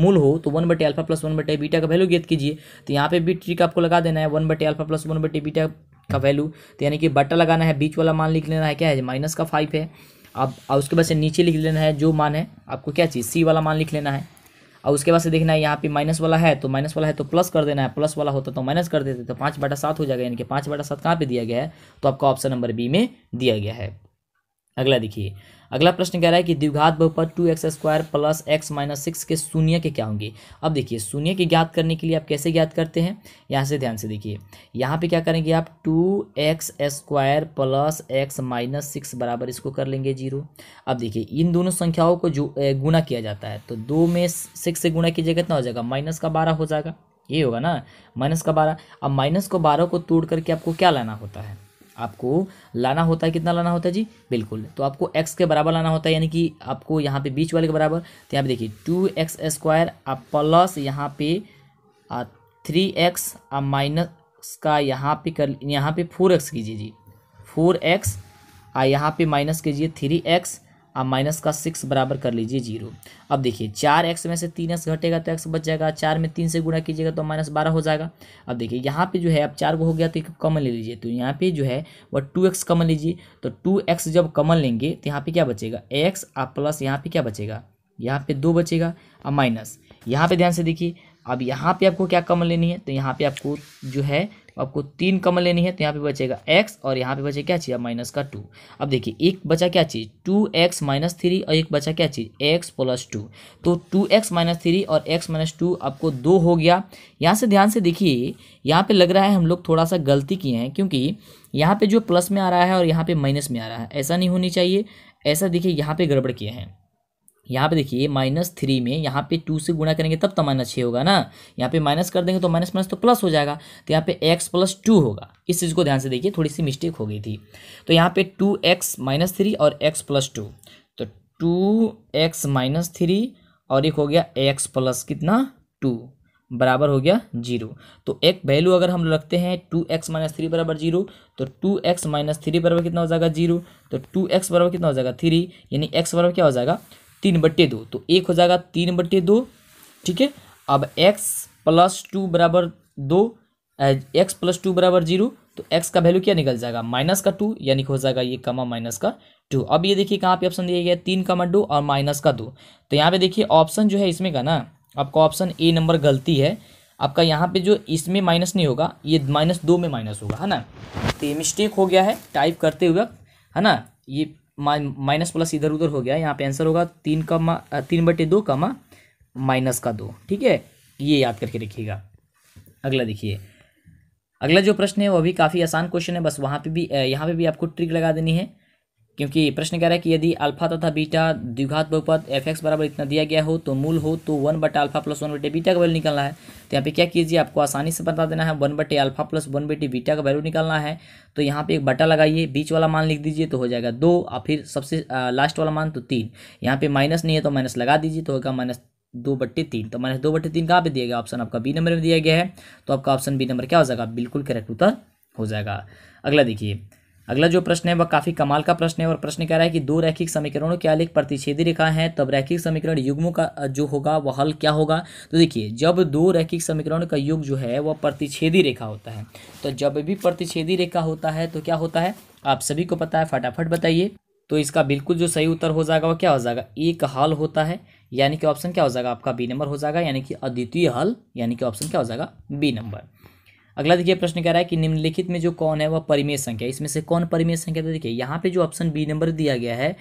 मूल हो तो वन बटे अल्फा प्लस वन बटे बीटा का वैल्यू ज्ञात कीजिए तो यहाँ पे भी ट्रिक आपको लगा देना है वन बटे अल्फा प्लस वन बटे बीटा का वैल्यू तो यानी कि बट्टा लगाना है बीच वाला मान लिख लेना है क्या है माइनस का फाइव है अब उसके बाद से नीचे लिख लेना है जो मान है आपको क्या चाहिए सी वाला मान लिख लेना है और उसके बाद से देखना है यहाँ पे माइनस वाला है तो माइनस वाला है तो प्लस कर देना है प्लस वाला होता तो माइनस कर देते तो पाँच बाटा सात हो जाएगा यानी कि पाँच बटा सात कहाँ पे दिया गया है तो आपका ऑप्शन नंबर बी में दिया गया है अगला देखिए अगला प्रश्न कह रहा है कि द्विघात बहुपद two x square plus x minus six के शून्य के क्या होंगे अब देखिए शून्य के ज्ञात करने के लिए आप कैसे ज्ञात करते हैं यहाँ से ध्यान से देखिए यहाँ पे क्या करेंगे आप two x square plus x minus six बराबर इसको कर लेंगे जीरो अब देखिए इन दोनों संख्याओं को जो गुना किया जाता है तो दो में सिक्स से गुना कीजिएगा कितना हो जाएगा माइनस का बारह हो जाएगा ये होगा ना माइनस का बारह अब माइनस को बारह को तोड़ करके आपको क्या लाना होता है आपको लाना होता है कितना लाना होता है जी बिल्कुल तो आपको एक्स के बराबर लाना होता है यानी कि आपको यहाँ पे बीच वाले के बराबर तो यहाँ पे देखिए टू एक्स स्क्वायर आप प्लस यहाँ पे थ्री एक्स आप माइनस का यहाँ पे कर यहाँ पे फोर एक्स कीजिए जी फोर एक्स आ यहाँ पे माइनस कीजिए थ्री एक्स आप माइनस का सिक्स बराबर कर लीजिए जीरो अब देखिए चार एक्स में से तीन एक्स घटेगा तो एक्स बच जाएगा चार में तीन से गुणा कीजिएगा तो माइनस बारह हो जाएगा अब देखिए यहाँ पे जो है अब चार को हो गया तो कमल ले लीजिए तो यहाँ पे जो है वह टू एक्स कमल लीजिए तो टू एक्स जब कमल लेंगे तो यहाँ पे क्या बचेगा एक्स और प्लस यहाँ पे क्या बचेगा यहाँ पे दो बचेगा और माइनस यहाँ पे ध्यान से देखिए अब यहाँ पे आपको क्या कमल लेनी है तो यहाँ पे आपको जो है आपको तीन कमल लेनी है तो यहाँ पे बचेगा एक्स और यहाँ पे बचे क्या चीज़ माइनस का टू अब देखिए एक बचा क्या चीज़ टू एक्स माइनस थ्री और एक बचा क्या चीज़ एक्स प्लस टू तो टू एक्स माइनस थ्री और एक्स माइनस टू आपको दो हो गया यहाँ से ध्यान से देखिए यहाँ पे लग रहा है हम लोग थोड़ा सा गलती किए हैं क्योंकि यहाँ पे जो प्लस में आ रहा है और यहाँ पे माइनस में आ रहा है ऐसा नहीं होनी चाहिए ऐसा देखिए यहाँ पे गड़बड़ किए हैं यहाँ पे देखिए माइनस थ्री में यहाँ पे टू से गुणा करेंगे तब तो माइनस छः होगा ना यहाँ पे माइनस कर देंगे तो माइनस माइनस तो प्लस हो जाएगा तो यहाँ पे एक्स प्लस टू होगा इस चीज़ को ध्यान से देखिए थोड़ी सी मिस्टेक हो गई थी तो यहाँ पे टू एक्स माइनस थ्री और एक्स प्लस टू तो टू एक्स माइनस थ्री और एक हो गया एक्स प्लस कितना टू बराबर हो गया जीरो तो एक वैल्यू अगर हम रखते हैं टू एक्स माइनस थ्री बराबर जीरो तो टू एक्स माइनस थ्री बराबर कितना हो जाएगा जीरो तो टू एक्स बराबर कितना हो जाएगा थ्री यानी एक्स बराबर क्या हो जाएगा तीन बट्टे दो तो एक हो जाएगा तीन बट्टे दो ठीक है अब एक्स प्लस टू बराबर दो एक्स प्लस टू बराबर जीरो तो एक्स का वैल्यू क्या निकल जाएगा माइनस का टू यानी कि हो जाएगा ये कमा माइनस का टू अब ये देखिए कहाँ पे ऑप्शन दिया गया तीन कमा दो और माइनस का दो तो यहाँ पे देखिए ऑप्शन जो है इसमें का ना आपका ऑप्शन ए नंबर गलती है आपका यहाँ पे जो इसमें माइनस नहीं होगा ये माइनस दो में माइनस होगा है ना तो ये मिस्टेक हो गया है टाइप करते हुए है ना ये माइनस प्लस इधर उधर हो गया यहाँ पे आंसर होगा तीन कमा तीन बटे दो कमा माइनस का दो ठीक है ये याद करके रखिएगा अगला देखिए अगला जो प्रश्न है वो भी काफ़ी आसान क्वेश्चन है बस वहाँ पे भी यहाँ पे भी आपको ट्रिक लगा देनी है क्योंकि प्रश्न कह रहा है कि यदि अल्फा तथा बीटा द्विघात बहुपद एफ एक्स बराबर इतना दिया गया हो तो मूल हो तो वन बटे अल्फा प्लस वन बटे बीटा का वैल्यू निकालना है तो यहाँ पे क्या कीजिए आपको आसानी से बता देना है वन बटे अल्फा प्लस वन बटे बीटा का वैल्यू निकालना है तो यहाँ पे एक बटा लगाइए बीच वाला मान लिख दीजिए तो हो जाएगा दो और फिर सबसे लास्ट वाला मान तो तीन यहाँ पे माइनस नहीं है तो माइनस लगा दीजिए तो होगा माइनस दो बट्टे तीन तो माइनस दो बट्टे तीन कहाँ पे दिया गया ऑप्शन आपका बी नंबर में दिया गया है तो आपका ऑप्शन बी नंबर क्या हो जाएगा बिल्कुल करेक्ट उत्तर हो जाएगा अगला देखिए अगला जो प्रश्न है वह काफ़ी कमाल का प्रश्न है और प्रश्न कह रहा है कि दो रैखिक समीकरणों के अलग प्रतिषेधी रेखा है तब रैखिक समीकरण युग्मों का जो होगा वह हल क्या होगा तो देखिए जब दो रैखिक समीकरण का युग जो है वह प्रतिषेधी रेखा होता है तो जब भी प्रतिषेधी रेखा होता है तो क्या होता है आप सभी को पता है फटाफट बताइए तो इसका बिल्कुल जो सही उत्तर हो जाएगा वह क्या हो जाएगा एक हल होता है यानी कि ऑप्शन क्या हो जाएगा आपका बी नंबर हो जाएगा यानी कि अद्वितीय हल यानी कि ऑप्शन क्या हो जाएगा बी नंबर अगला देखिए प्रश्न कह रहा है कि निम्नलिखित में जो कौन है वह परिमेय संख्या इसमें से कौन परिमेय संख्या तो देखिए यहाँ पे जो ऑप्शन बी नंबर दिया गया है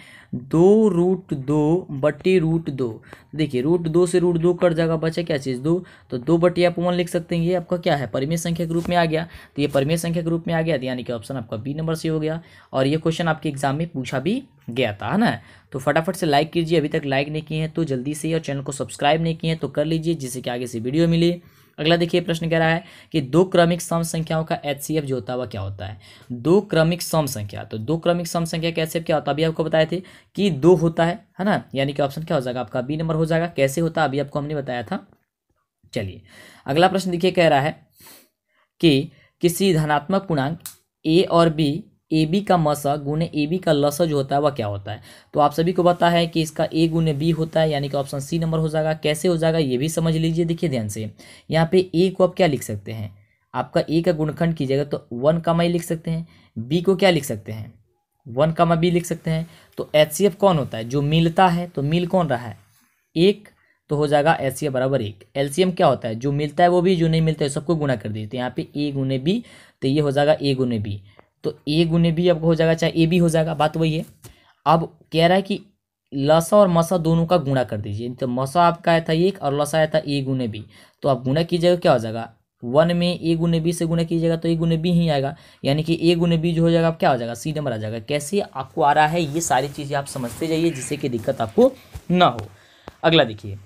दो रूट दो बटे रूट दो देखिए रूट दो से रूट दो कट जाएगा बचा क्या चीज़ दो तो दो बटे आप वन लिख सकते हैं ये आपका क्या है परिमेय संख्या के रूप में आ गया तो ये परिमेय संख्या के रूप में आ गया तो यानी कि ऑप्शन आपका बी नंबर से हो गया और ये क्वेश्चन आपके एग्जाम में पूछा भी गया था है ना तो फटाफट से लाइक कीजिए अभी तक लाइक नहीं किए हैं तो जल्दी से और चैनल को सब्सक्राइब नहीं किए हैं तो कर लीजिए जिससे कि आगे से वीडियो मिले अगला देखिए प्रश्न कह रहा है कि दो क्रमिक सम संख्याओं का एच जो होता है वह क्या होता है दो क्रमिक सम संख्या तो दो क्रमिक सम संख्या का एच क्या होता है अभी आपको बताए थे कि दो होता है है ना यानी कि ऑप्शन क्या हो जाएगा आपका बी नंबर हो जाएगा कैसे होता है अभी आपको हमने बताया था चलिए अगला प्रश्न देखिए कह रहा है कि किसी धनात्मक पूर्णांक ए और बी ए बी का मसा गुने ए बी का लस जो होता है वह क्या होता है तो आप सभी को पता है कि इसका ए गुने बी होता है यानी कि ऑप्शन सी नंबर हो जाएगा कैसे हो जाएगा ये भी समझ लीजिए देखिए ध्यान से यहाँ पे ए को आप क्या लिख सकते हैं आपका ए का गुणखंड कीजिएगा तो वन कामा e लिख सकते हैं बी को क्या लिख सकते हैं वन कामा बी लिख सकते हैं तो एच सी एफ कौन होता है जो मिलता है तो मिल कौन रहा है एक तो हो जाएगा एच सी एफ बराबर एक एल सी एम क्या होता है जो मिलता है वो भी जो नहीं मिलता है सबको गुना कर दीजिए तो यहाँ पे ए गुने बी तो ये हो जाएगा ए गुने बी तो ए गुने बी आपका हो जाएगा चाहे ए बी हो जाएगा बात वही है अब कह रहा है कि लसा और मसा दोनों का गुणा कर दीजिए तो मसा आपका आया था एक और लसा आया था ए गुने बी तो आप गुणा कीजिएगा क्या हो जाएगा वन में ए गुने बी से गुणा कीजिएगा तो ए गुने बी ही आएगा यानी कि ए गुने बी जो हो जाएगा आप क्या हो जाएगा सी नंबर आ जाएगा कैसे आपको आ रहा है ये सारी चीज़ें आप समझते जाइए जिससे कि दिक्कत आपको ना हो अगला देखिए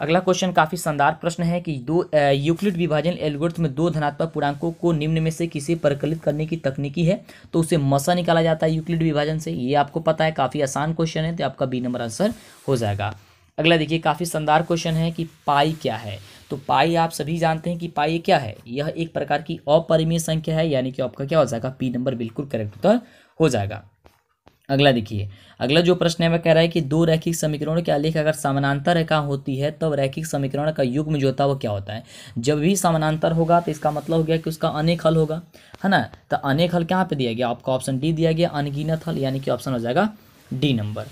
अगला क्वेश्चन काफ़ी शानदार प्रश्न है कि दो यूक्लिड विभाजन एल्गोरिथम में दो धनात्मक पूर्णांकों को निम्न में से किसे परिकलित करने की तकनीकी है तो उसे मसा निकाला जाता है यूक्लिड विभाजन से ये आपको पता है काफ़ी आसान क्वेश्चन है तो आपका बी नंबर आंसर हो जाएगा अगला देखिए काफ़ी शानदार क्वेश्चन है कि पाई क्या है तो पाई आप सभी जानते हैं कि पाई क्या है यह एक प्रकार की अपरिमेय संख्या है यानी कि आपका क्या हो जाएगा पी नंबर बिल्कुल करेक्ट उत्तर हो जाएगा अगला देखिए अगला जो प्रश्न है वह कह रहा है कि दो रैखिक समीकरणों के आलेख अगर समानांतर रेखा होती है तब तो रैखिक समीकरण का युग्म जो होता है वो क्या होता है जब भी समानांतर होगा तो इसका मतलब हो गया कि उसका अनेक हल होगा है ना तो अनेक हल कहाँ पर दिया गया आपको ऑप्शन डी दिया गया अनगिनत हल यानी कि ऑप्शन हो जाएगा डी नंबर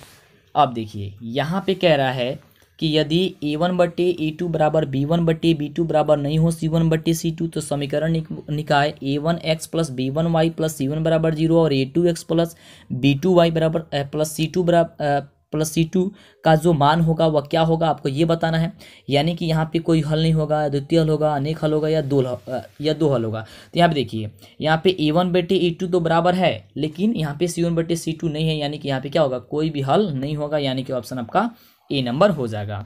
अब देखिए यहाँ पर कह रहा है कि यदि ए वन बटे ए टू बराबर बी वन बटे बी टू बराबर नहीं हो सी वन बटे सी टू तो समीकरण निकाय A one x plus B one y plus C one बराबर जीरो और A two x plus B two y बराबर प्लस सी टू बराबर प्लस सी टू का जो मान होगा वह क्या होगा आपको ये बताना है यानी कि यहाँ पे कोई हल नहीं होगा द्वितीय हल होगा अनेक हल होगा या दो हल या दो हल होगा तो यहाँ पे देखिए यहाँ पे ए वन बटे ए टू तो बराबर है लेकिन यहाँ पे सी वन बटे सी टू नहीं है यानी कि यहाँ पे क्या होगा कोई भी हल नहीं होगा यानी कि ऑप्शन आपका ए नंबर हो जाएगा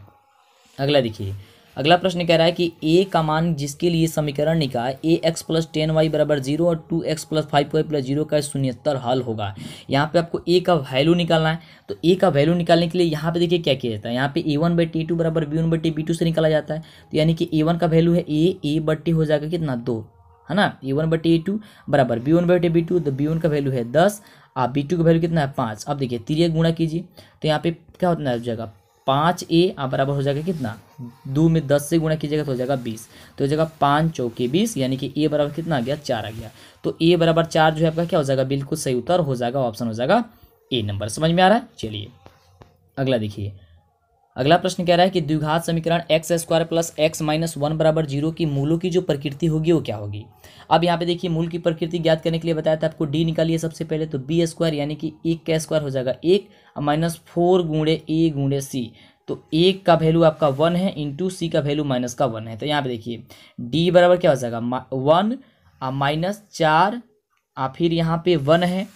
अगला देखिए अगला प्रश्न कह रहा है कि ए का मान जिसके लिए समीकरण निकाय A x plus ten y बराबर जीरो और two x plus five y plus zero का शून्यत्तर हल होगा यहाँ पे आपको ए का वैल्यू निकालना है तो ए का वैल्यू निकालने के लिए यहाँ पे देखिए क्या किया जाता है यहाँ पे A one by T two बराबर B one by T B two से निकाला जाता है तो यानी कि ए वन का वैल्यू है ए ए बट्टी हो जाएगा कितना दो है ना ए वन बटी ए टू बराबर बी वन बटे बी टू तो बी वन का वैल्यू है दस आप बी टू का वैल्यू कितना है पाँच अब देखिए तिरिया गुणा कीजिए तो यहाँ पे क्या होता है जाएगा पाँच ए आप बराबर हो जाएगा कितना दो में दस से गुणा कीजिएगा तो हो जाएगा बीस तो हो जाएगा पाँच चौके बीस यानी कि ए बराबर कितना आ गया चार आ गया तो ए बराबर चार जो है आपका क्या हो जाएगा बिल्कुल सही उत्तर हो जाएगा ऑप्शन हो जाएगा ए नंबर समझ में आ रहा है चलिए अगला देखिए अगला प्रश्न कह रहा है कि द्विघात समीकरण x square plus x minus one बराबर जीरो की मूलों की जो प्रकृति होगी वो क्या होगी अब यहाँ पे देखिए मूल की प्रकृति ज्ञात करने के लिए बताया था आपको डी निकालिए सबसे पहले तो बी स्क्वायर यानी कि एक का स्क्वायर हो जाएगा एक माइनस फोर गुणे ए गुणे सी तो एक का वैल्यू आपका वन है इंटू सी का वैल्यू माइनस का वन है तो यहाँ पे देखिए डी बराबर क्या हो जाएगा वन माइनस चार फिर यहाँ पे वन है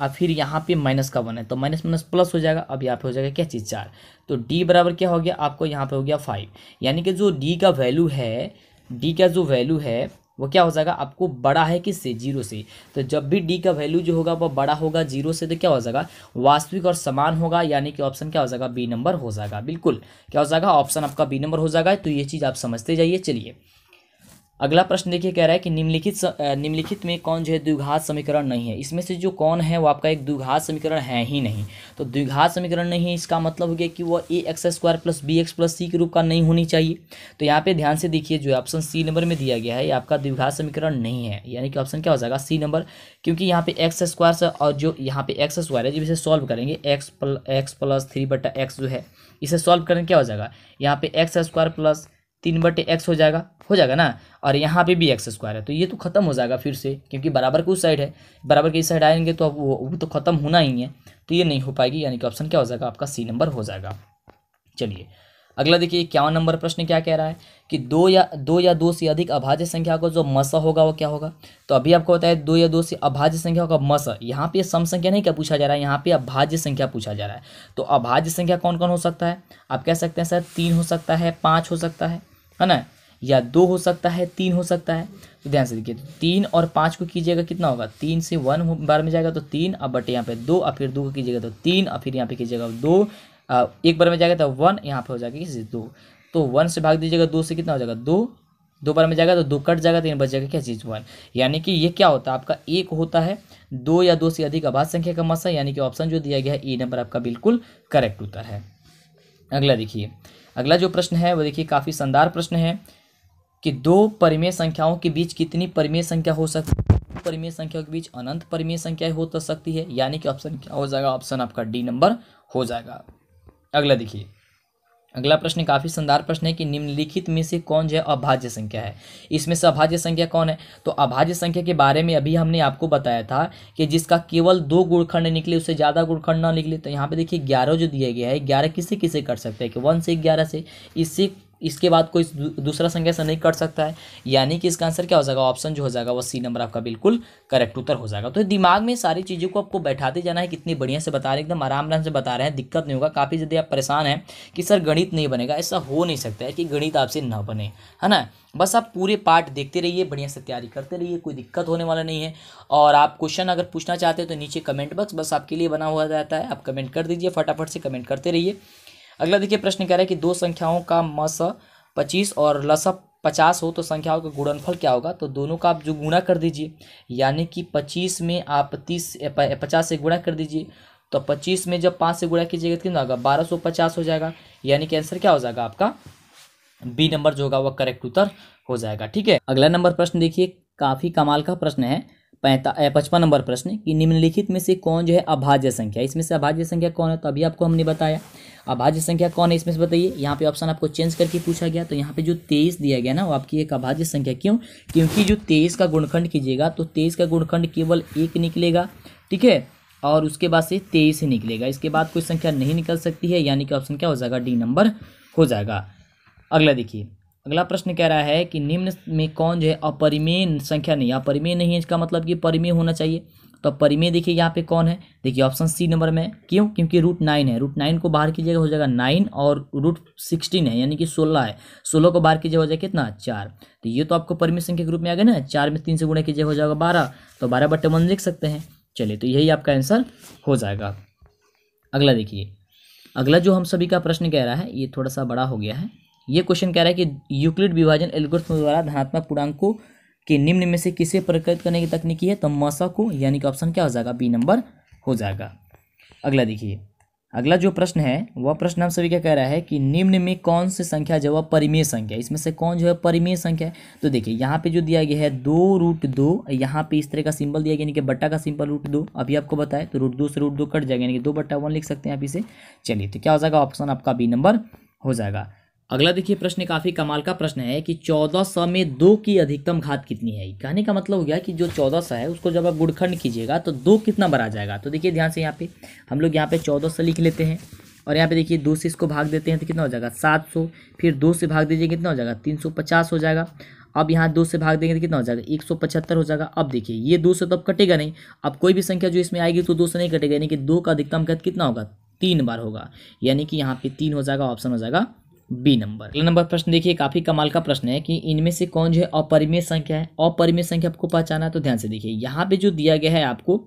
और फिर यहाँ पे माइनस का वन है तो माइनस माइनस प्लस हो जाएगा अब यहाँ पे हो जाएगा क्या चीज़ चार तो डी बराबर क्या हो गया आपको यहाँ पे हो गया फाइव यानी कि जो डी का वैल्यू है डी का जो वैल्यू है वो क्या हो जाएगा आपको बड़ा है किससे जीरो से तो जब भी डी का वैल्यू जो होगा वो बड़ा होगा जीरो से तो क्या हो जाएगा वास्तविक और समान होगा यानी कि ऑप्शन क्या हो जाएगा बी नंबर हो जाएगा बिल्कुल क्या हो जाएगा ऑप्शन आपका बी नंबर हो जाएगा तो ये चीज़ आप समझते जाइए चलिए अगला प्रश्न देखिए कह रहा है कि निम्नलिखित निम्नलिखित में कौन जो है द्विघात समीकरण नहीं है इसमें से जो कौन है वो आपका एक द्विघात समीकरण है ही नहीं तो द्विघात समीकरण नहीं है इसका मतलब हो गया कि वो A x square plus B x plus C के रूप का नहीं होनी चाहिए तो यहाँ पे ध्यान से देखिए जो ऑप्शन सी नंबर में दिया गया है ये आपका द्विघात समीकरण नहीं है यानी कि ऑप्शन क्या हो जाएगा सी नंबर क्योंकि यहाँ पे एक्स स्क्वायर से और जो यहाँ पे एक्स स्क्वायर है जब इसे सॉल्व करेंगे एक्स प्ल एक्स प्लस थ्री बटा एक्स जो है इसे सॉल्व करने क्या हो जाएगा यहाँ पे एक्स स्क्वायर प्लस तीन बटे एक्स हो जाएगा हो जाएगा ना और यहाँ पे भी एक्स स्क्वायर है तो ये तो ख़त्म हो जाएगा फिर से क्योंकि बराबर की उस साइड है बराबर की इस साइड आएंगे तो अब वो, वो तो ख़त्म होना ही है तो ये नहीं हो पाएगी यानी कि ऑप्शन क्या हो जाएगा आपका सी नंबर हो जाएगा चलिए अगला देखिए इक्यावन नंबर प्रश्न क्या कह रहा है कि दो या दो या दो से अधिक अभाज्य संख्या का जो मसा होगा वो क्या होगा तो अभी आपको बताया दो या दो से अभाज्य संख्या का मसा यहाँ पे सम संख्या नहीं क्या पूछा जा रहा है यहाँ पे अभाज्य संख्या पूछा जा रहा है तो अभाज्य संख्या कौन कौन हो सकता है आप कह सकते हैं सर तीन हो सकता है पाँच हो सकता है है ना या दो हो सकता है तीन हो सकता है तो ध्यान से देखिए तो तीन और पाँच को कीजिएगा कितना होगा तीन से वन बार में जाएगा तो तीन अब बटे यहाँ पे दो और फिर दो को कीजिएगा तो तीन और फिर यहाँ पे कीजिएगा दो एक बार में जाएगा तो वन यहाँ पे हो जाएगा किसी दो तो वन से भाग दीजिएगा दो से कितना हो जाएगा दो दो बार में जाएगा तो दो कट जाएगा तीन तो बच जाएगा क्या चीज़ वन यानी कि ये क्या होता है आपका एक होता है दो या दो से अधिक आभाज संख्या का मसा यानी कि ऑप्शन जो दिया गया है ई e नंबर आपका बिल्कुल करेक्ट उत्तर है अगला देखिए अगला जो प्रश्न है वो देखिए काफ़ी शानदार प्रश्न है कि दो परिमेय संख्याओं के बीच कितनी परिमेय संख्या हो सकती है परिमेय संख्याओं के बीच अनंत परिमेय संख्या हो तो सकती है यानी कि ऑप्शन क्या हो जाएगा ऑप्शन आपका डी नंबर हो जाएगा अगला देखिए अगला प्रश्न काफ़ी शानदार प्रश्न है कि निम्नलिखित में से कौन जो है अभाज्य संख्या है इसमें से अभाज्य संख्या कौन है तो अभाज्य संख्या के बारे में अभी हमने आपको बताया था कि जिसका केवल दो गुणखंड निकले उससे ज़्यादा गुणखंड ना निकले तो यहाँ पे देखिए ग्यारह जो दिया गया है ग्यारह किसे किसे कर सकते हैं कि वन से ग्यारह से इससे इसके बाद कोई दूसरा संख्या से नहीं कट सकता है यानी कि इसका आंसर क्या हो जाएगा ऑप्शन जो हो जाएगा वो सी नंबर आपका बिल्कुल करेक्ट उत्तर हो जाएगा तो दिमाग में सारी चीज़ों को आपको बैठाते जाना है कितनी बढ़िया से बता रहे हैं एकदम आराम आराम से बता रहे हैं दिक्कत नहीं होगा काफ़ी ज़्यादा आप परेशान हैं कि सर गणित नहीं बनेगा ऐसा हो नहीं सकता है कि गणित आपसे न बने है ना बस आप पूरे पार्ट देखते रहिए बढ़िया से तैयारी करते रहिए कोई दिक्कत होने वाला नहीं है और आप क्वेश्चन अगर पूछना चाहते हैं तो नीचे कमेंट बॉक्स बस आपके लिए बना हुआ रहता है आप कमेंट कर दीजिए फटाफट से कमेंट करते रहिए अगला देखिए प्रश्न कह रहा है कि दो संख्याओं का मस पच्चीस और लस पचास हो तो संख्याओं का गुणनफल क्या होगा तो दोनों का आप जो गुणा कर दीजिए यानी कि पच्चीस में आप तीस पचास से गुणा कर दीजिए तो पच्चीस में जब पाँच से गुणा कीजिएगा तो कितना होगा बारह सौ पचास हो जाएगा यानी कि आंसर क्या हो जाएगा आपका बी नंबर जो होगा वह करेक्ट उत्तर हो जाएगा ठीक है अगला नंबर प्रश्न देखिए काफ़ी कमाल का प्रश्न है पैंता पचपन नंबर प्रश्न कि निम्नलिखित में से कौन जो है अभाज्य संख्या इसमें से अभाज्य संख्या कौन है तो अभी आपको हमने बताया अब संख्या कौन है इसमें से बताइए यहाँ पे ऑप्शन आपको चेंज करके पूछा गया तो यहाँ पे जो तेईस दिया गया ना वो आपकी एक अभाज्य संख्या क्यों क्योंकि जो तेईस का गुणखंड कीजिएगा तो तेईस का गुणखंड केवल एक निकलेगा ठीक है और उसके बाद से तेईस ही निकलेगा इसके बाद कोई संख्या नहीं निकल सकती है यानी कि ऑप्शन क्या हो जाएगा डी नंबर हो जाएगा अगला देखिए अगला प्रश्न कह रहा है कि निम्न में कौन जो है अपरिमेय संख्या नहीं अपरिमेय नहीं है इसका मतलब कि परिमेय होना चाहिए तो परिमेय देखिए यहाँ पे कौन है देखिए ऑप्शन सी नंबर में क्यों क्योंकि रूट नाइन है रूट नाइन को बाहर की जगह हो जाएगा नाइन और रूट सिक्सटीन है यानी कि सोलह है सोलह को बाहर की जगह हो जाएगा कितना चार तो ये तो आपको परिमेय संख्या रूप में आ गया ना चार में तीन से गुणा की जगह हो जाएगा बारह तो बारह बट्टे वन लिख सकते हैं चलिए तो यही आपका आंसर हो जाएगा अगला देखिए अगला जो हम सभी का प्रश्न कह रहा है ये थोड़ा सा बड़ा हो गया है ये क्वेश्चन कह रहा है कि यूक्लिड विभाजन एल्गोरिथम द्वारा धनात्मक पूर्णांक को कि निम्न में से किसे प्रकृत करने की तकनीकी है तो मसा को यानी कि ऑप्शन क्या हो जाएगा बी नंबर हो जाएगा अगला देखिए अगला जो प्रश्न है वह प्रश्न हम सभी क्या कह रहा है कि निम्न में कौन सी संख्या जो है परिमेय संख्या इसमें से कौन जो है परिमेय संख्या है तो देखिए यहाँ पे जो दिया गया है दो रूट दो यहाँ पे इस तरह का सिंबल दिया गया यानी कि बट्टा का सिंबल रूट दो अभी आपको बताए तो रूट दो से रूट दो कट जाएगा यानी कि दो बट्टा वन लिख सकते हैं आप इसे चलिए तो क्या हो जाएगा ऑप्शन आपका बी नंबर हो जाएगा अगला देखिए प्रश्न काफ़ी कमाल का प्रश्न है कि चौदह सौ में दो की अधिकतम घात कितनी है कहने का मतलब हो गया कि जो चौदह सौ है उसको जब आप गुड़खंड कीजिएगा तो दो कितना बड़ा जाएगा तो देखिए ध्यान से यहाँ पे हम लोग यहाँ पे चौदह सौ लिख लेते हैं और यहाँ पे देखिए दो से इसको भाग देते हैं तो कितना हो जाएगा सात सौ फिर दो से भाग दीजिए कितना हो जाएगा तीन सौ पचास हो जाएगा अब यहाँ दो से भाग देंगे तो कितना हो जाएगा एक सौ पचहत्तर हो जाएगा अब देखिए ये दो से तो अब कटेगा नहीं अब कोई भी संख्या जो इसमें आएगी तो दो से नहीं कटेगा यानी कि दो का अधिकतम घात कितना होगा तीन बार होगा यानी कि यहाँ पे तीन हो जाएगा ऑप्शन हो जाएगा बी नंबर अगला नंबर प्रश्न देखिए काफी कमाल का प्रश्न है कि इनमें से कौन जो है अपरिमेय संख्या है अपरिमेय संख्या आपको पहचाना तो ध्यान से देखिए यहाँ पे जो दिया गया है आपको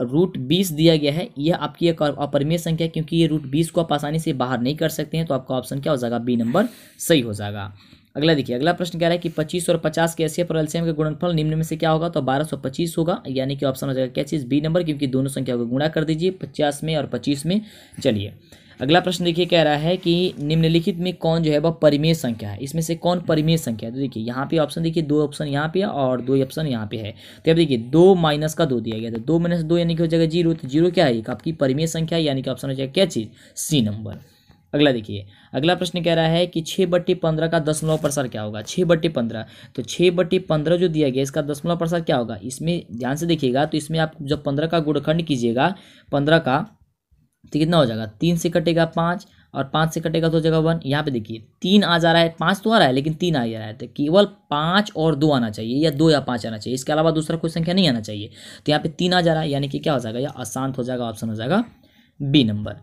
रूट बीस दिया गया है यह आपकी एक अपरिमेय संख्या है क्योंकि ये रूट बीस को आप आसानी से बाहर नहीं कर सकते हैं तो आपका ऑप्शन क्या हो जाएगा बी नंबर सही हो जाएगा अगला देखिए अगला प्रश्न कह रहा है कि पच्चीस और पचास के ऐसे पर एलसीएम का गुणनफल निम्न में से क्या होगा तो पच्चीस होगा यानी कि ऑप्शन हो जाएगा क्या चीज़ बी नंबर क्योंकि दोनों संख्या को गुणा कर दीजिए पचास में और पच्चीस में चलिए अगला प्रश्न देखिए कह रहा है कि निम्नलिखित में कौन जो है वह परिमेय संख्या है इसमें से कौन परिमेय संख्या है तो देखिए यहाँ पे ऑप्शन देखिए दो ऑप्शन यहाँ पे और दो ऑप्शन यहाँ पे है तो अब देखिए दो माइनस का दो दिया गया था तो दो माइनस दो यानी कि हो जाएगा जीरो तो जीरो क्या है आपकी परिमेय संख्या यानी कि ऑप्शन हो जाएगा क्या चीज़ सी नंबर अगला देखिए अगला प्रश्न कह रहा है कि छः बट्टे पंद्रह का दशमलव प्रसार क्या होगा छः बट्टे पंद्रह तो छः बट्टे पंद्रह जो दिया गया इसका दशमलव प्रसार क्या होगा इसमें ध्यान से देखिएगा तो इसमें आप जब पंद्रह का गुणखंड कीजिएगा पंद्रह का तो कितना हो जाएगा तीन से कटेगा पाँच और पाँच से कटेगा तो हो जाएगा वन यहाँ पे देखिए तीन आ जा रहा है पाँच तो आ रहा है लेकिन तीन आ जा रहा है तो केवल पाँच और दो आना चाहिए या दो या पाँच आना चाहिए इसके अलावा दूसरा कोई संख्या नहीं आना चाहिए तो यहाँ पे तीन आ जा रहा है यानी कि क्या हो जाएगा या अशांत हो जाएगा ऑप्शन हो जाएगा बी नंबर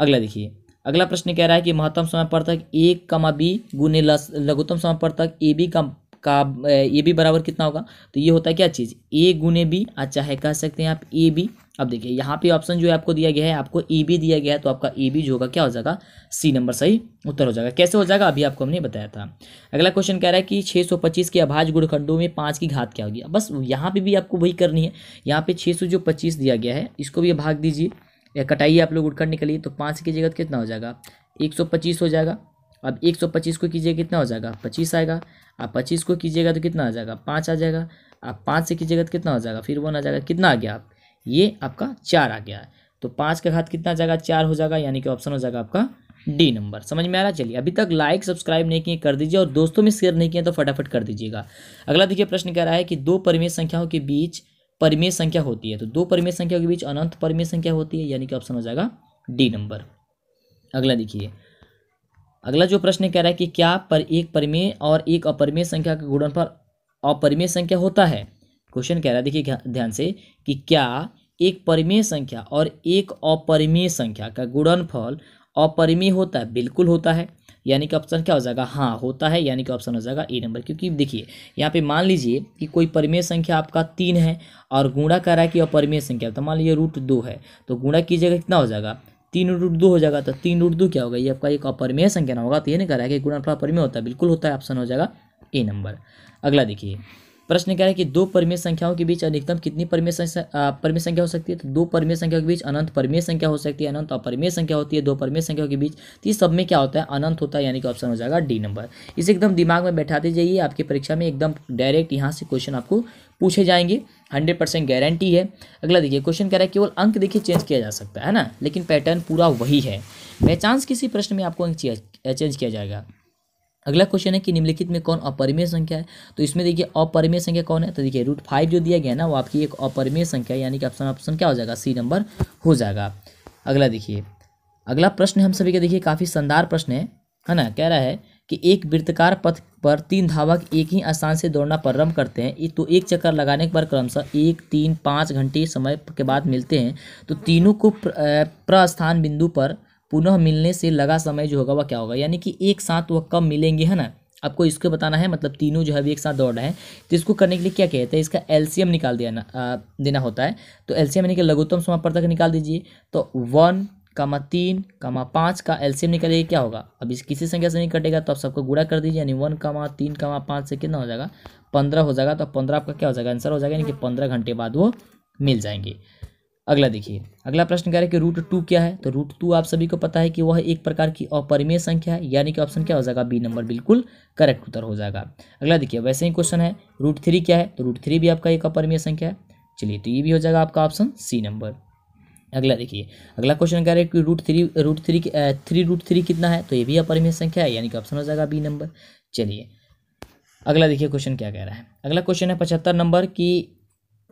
अगला देखिए अगला प्रश्न कह रहा है कि महत्तम समय पर तक एक कमा बी गुने लघुत्तम समय पर तक ए बी कम का ए बी बराबर कितना होगा तो ये होता है क्या चीज़ ए गुने बी अच्छा है कह सकते हैं आप ए बी अब देखिए यहाँ पे ऑप्शन जो है आपको दिया गया है आपको ई e बी दिया गया है तो आपका ई e बी जो होगा क्या हो जाएगा सी नंबर सही उत्तर हो जाएगा कैसे हो जाएगा अभी आपको हमने बताया था अगला क्वेश्चन कह रहा है कि 625 के अभाज गुणखंडों में पाँच की घात क्या होगी बस यहाँ पे भी आपको वही करनी है यहाँ पे छः जो पच्चीस दिया गया है इसको भी भाग दीजिए या कटाइए आप लोग गुड़खंड निकलिए तो पाँच की जगह कितना हो जाएगा एक हो जाएगा अब एक को कीजिएगा कितना हो जाएगा पच्चीस आएगा आप पच्चीस को कीजिएगा तो कितना आ जाएगा पाँच आ जाएगा आप पाँच से कीजिएगा तो कितना हो जाएगा फिर वन आ जाएगा कितना आ गया आप ये आपका चार आ गया है तो पाँच का घात कितना जाएगा चार हो जाएगा यानी कि ऑप्शन हो जाएगा आपका डी नंबर समझ में आ रहा चलिए अभी तक लाइक सब्सक्राइब नहीं किए कर दीजिए और दोस्तों में शेयर नहीं किए तो फटाफट कर दीजिएगा अगला देखिए प्रश्न कह रहा है कि दो परिमेय संख्याओं के बीच परिमेय संख्या होती है तो दो परिमेय संख्याओं के बीच अनंत परिमेय संख्या होती है यानी कि ऑप्शन हो जाएगा डी नंबर अगला देखिए अगला जो प्रश्न कह रहा है कि क्या पर एक परिमेय और एक अपरिमेय संख्या के गुणन पर अपरिमेय संख्या होता है क्वेश्चन कह रहा है देखिए ध्यान से कि क्या एक परिमेय संख्या और एक अपरिमेय संख्या का गुणनफल अपरिमेय होता है बिल्कुल होता है यानी कि ऑप्शन क्या हो जाएगा हाँ होता है यानी कि ऑप्शन हो जाएगा ए नंबर क्योंकि देखिए यहाँ पे मान लीजिए कि कोई परिमेय संख्या आपका तीन है और गुणा कर रहा है कि अपरिमेय संख्या तो मान लीजिए रूट दो है तो गुणा कीजिएगा कितना हो जाएगा तीन रूट दो हो जाएगा तो तीन रूट दो क्या होगा ये आपका एक अपरिमेय संख्या ना होगा तो ये नहीं कर रहा है कि गुणा अपरिमेय होता है बिल्कुल होता है ऑप्शन हो जाएगा ए नंबर अगला देखिए प्रश्न क्या है कि दो परमेय संख्याओं के बीच अधिकतम कितनी संख्या परमेय संख्या हो सकती है तो दो परमेय संख्याओं के बीच अनंत परमेय संख्या हो सकती है अनंत परमेय संख्या होती है दो परमेय संख्याओं के बीच तो सब में क्या होता है अनंत होता है यानी कि ऑप्शन हो जाएगा डी नंबर इसे एकदम दिमाग में बैठाते जाइए आपकी परीक्षा में एकदम डायरेक्ट यहाँ से क्वेश्चन आपको पूछे जाएंगे हंड्रेड परसेंट गारंटी है अगला देखिए क्वेश्चन कह रहा है केवल अंक देखिए चेंज किया जा सकता है ना लेकिन पैटर्न पूरा वही है बाई चांस किसी प्रश्न में आपको अंक चेंज किया जाएगा अगला क्वेश्चन है कि निम्नलिखित में कौन अपरिमेय संख्या है तो इसमें देखिए अपरिमेय संख्या कौन है तो देखिए रूट फाइव जो दिया गया है ना वो आपकी एक अपरिमेय संख्या यानी कि ऑप्शन ऑप्शन क्या हो जाएगा सी नंबर हो जाएगा अगला देखिए अगला प्रश्न हम सभी का देखिए काफ़ी शानदार प्रश्न है है ना कह रहा है कि एक वृत्तकार पथ पर तीन धावक एक ही आसान से दौड़ना प्रारंभ करते हैं तो एक चक्कर लगाने के क्रमशः एक तीन पाँच घंटे समय के बाद मिलते हैं तो तीनों को प्रस्थान बिंदु पर पुनः मिलने से लगा समय जो होगा वह क्या होगा यानी कि एक साथ वह कब मिलेंगे है ना आपको इसको बताना है मतलब तीनों जो है अभी एक साथ दौड़ रहे हैं तो इसको करने के लिए क्या कहते हैं इसका एलसीएम निकाल देना देना होता है तो एलसीएम यानी कि लघुत्तम समापर्तक निकाल दीजिए तो वन कमा तीन कमा पाँच का एलसीएम निकालिए क्या होगा अब इस किसी संख्या से नहीं कटेगा तो आप सबको गुड़ा कर दीजिए यानी वन कमा तीन कमा पाँच से कितना हो जाएगा पंद्रह हो जाएगा तो पंद्रह आपका क्या हो जाएगा आंसर हो जाएगा यानी कि पंद्रह घंटे बाद वो मिल जाएंगे अगला देखिए अगला प्रश्न कह रहे कि रूट टू क्या है तो रूट टू आप सभी को पता है कि वह एक प्रकार की अपरिमेय संख्या है यानी कि ऑप्शन क्या हो जाएगा बी नंबर बिल्कुल करेक्ट उत्तर हो जाएगा अगला देखिए वैसे ही क्वेश्चन है रूट थ्री क्या है तो रूट थ्री भी आपका एक अपरिमेय संख्या है चलिए तो ये भी हो जाएगा आपका ऑप्शन सी नंबर अगला देखिए अगला क्वेश्चन कह रहे हैं कि root three root three three root three कितना है तो ये भी अपरिमेय संख्या है यानी कि ऑप्शन हो जाएगा बी नंबर चलिए अगला देखिए क्वेश्चन क्या कह रहा है अगला क्वेश्चन है पचहत्तर नंबर की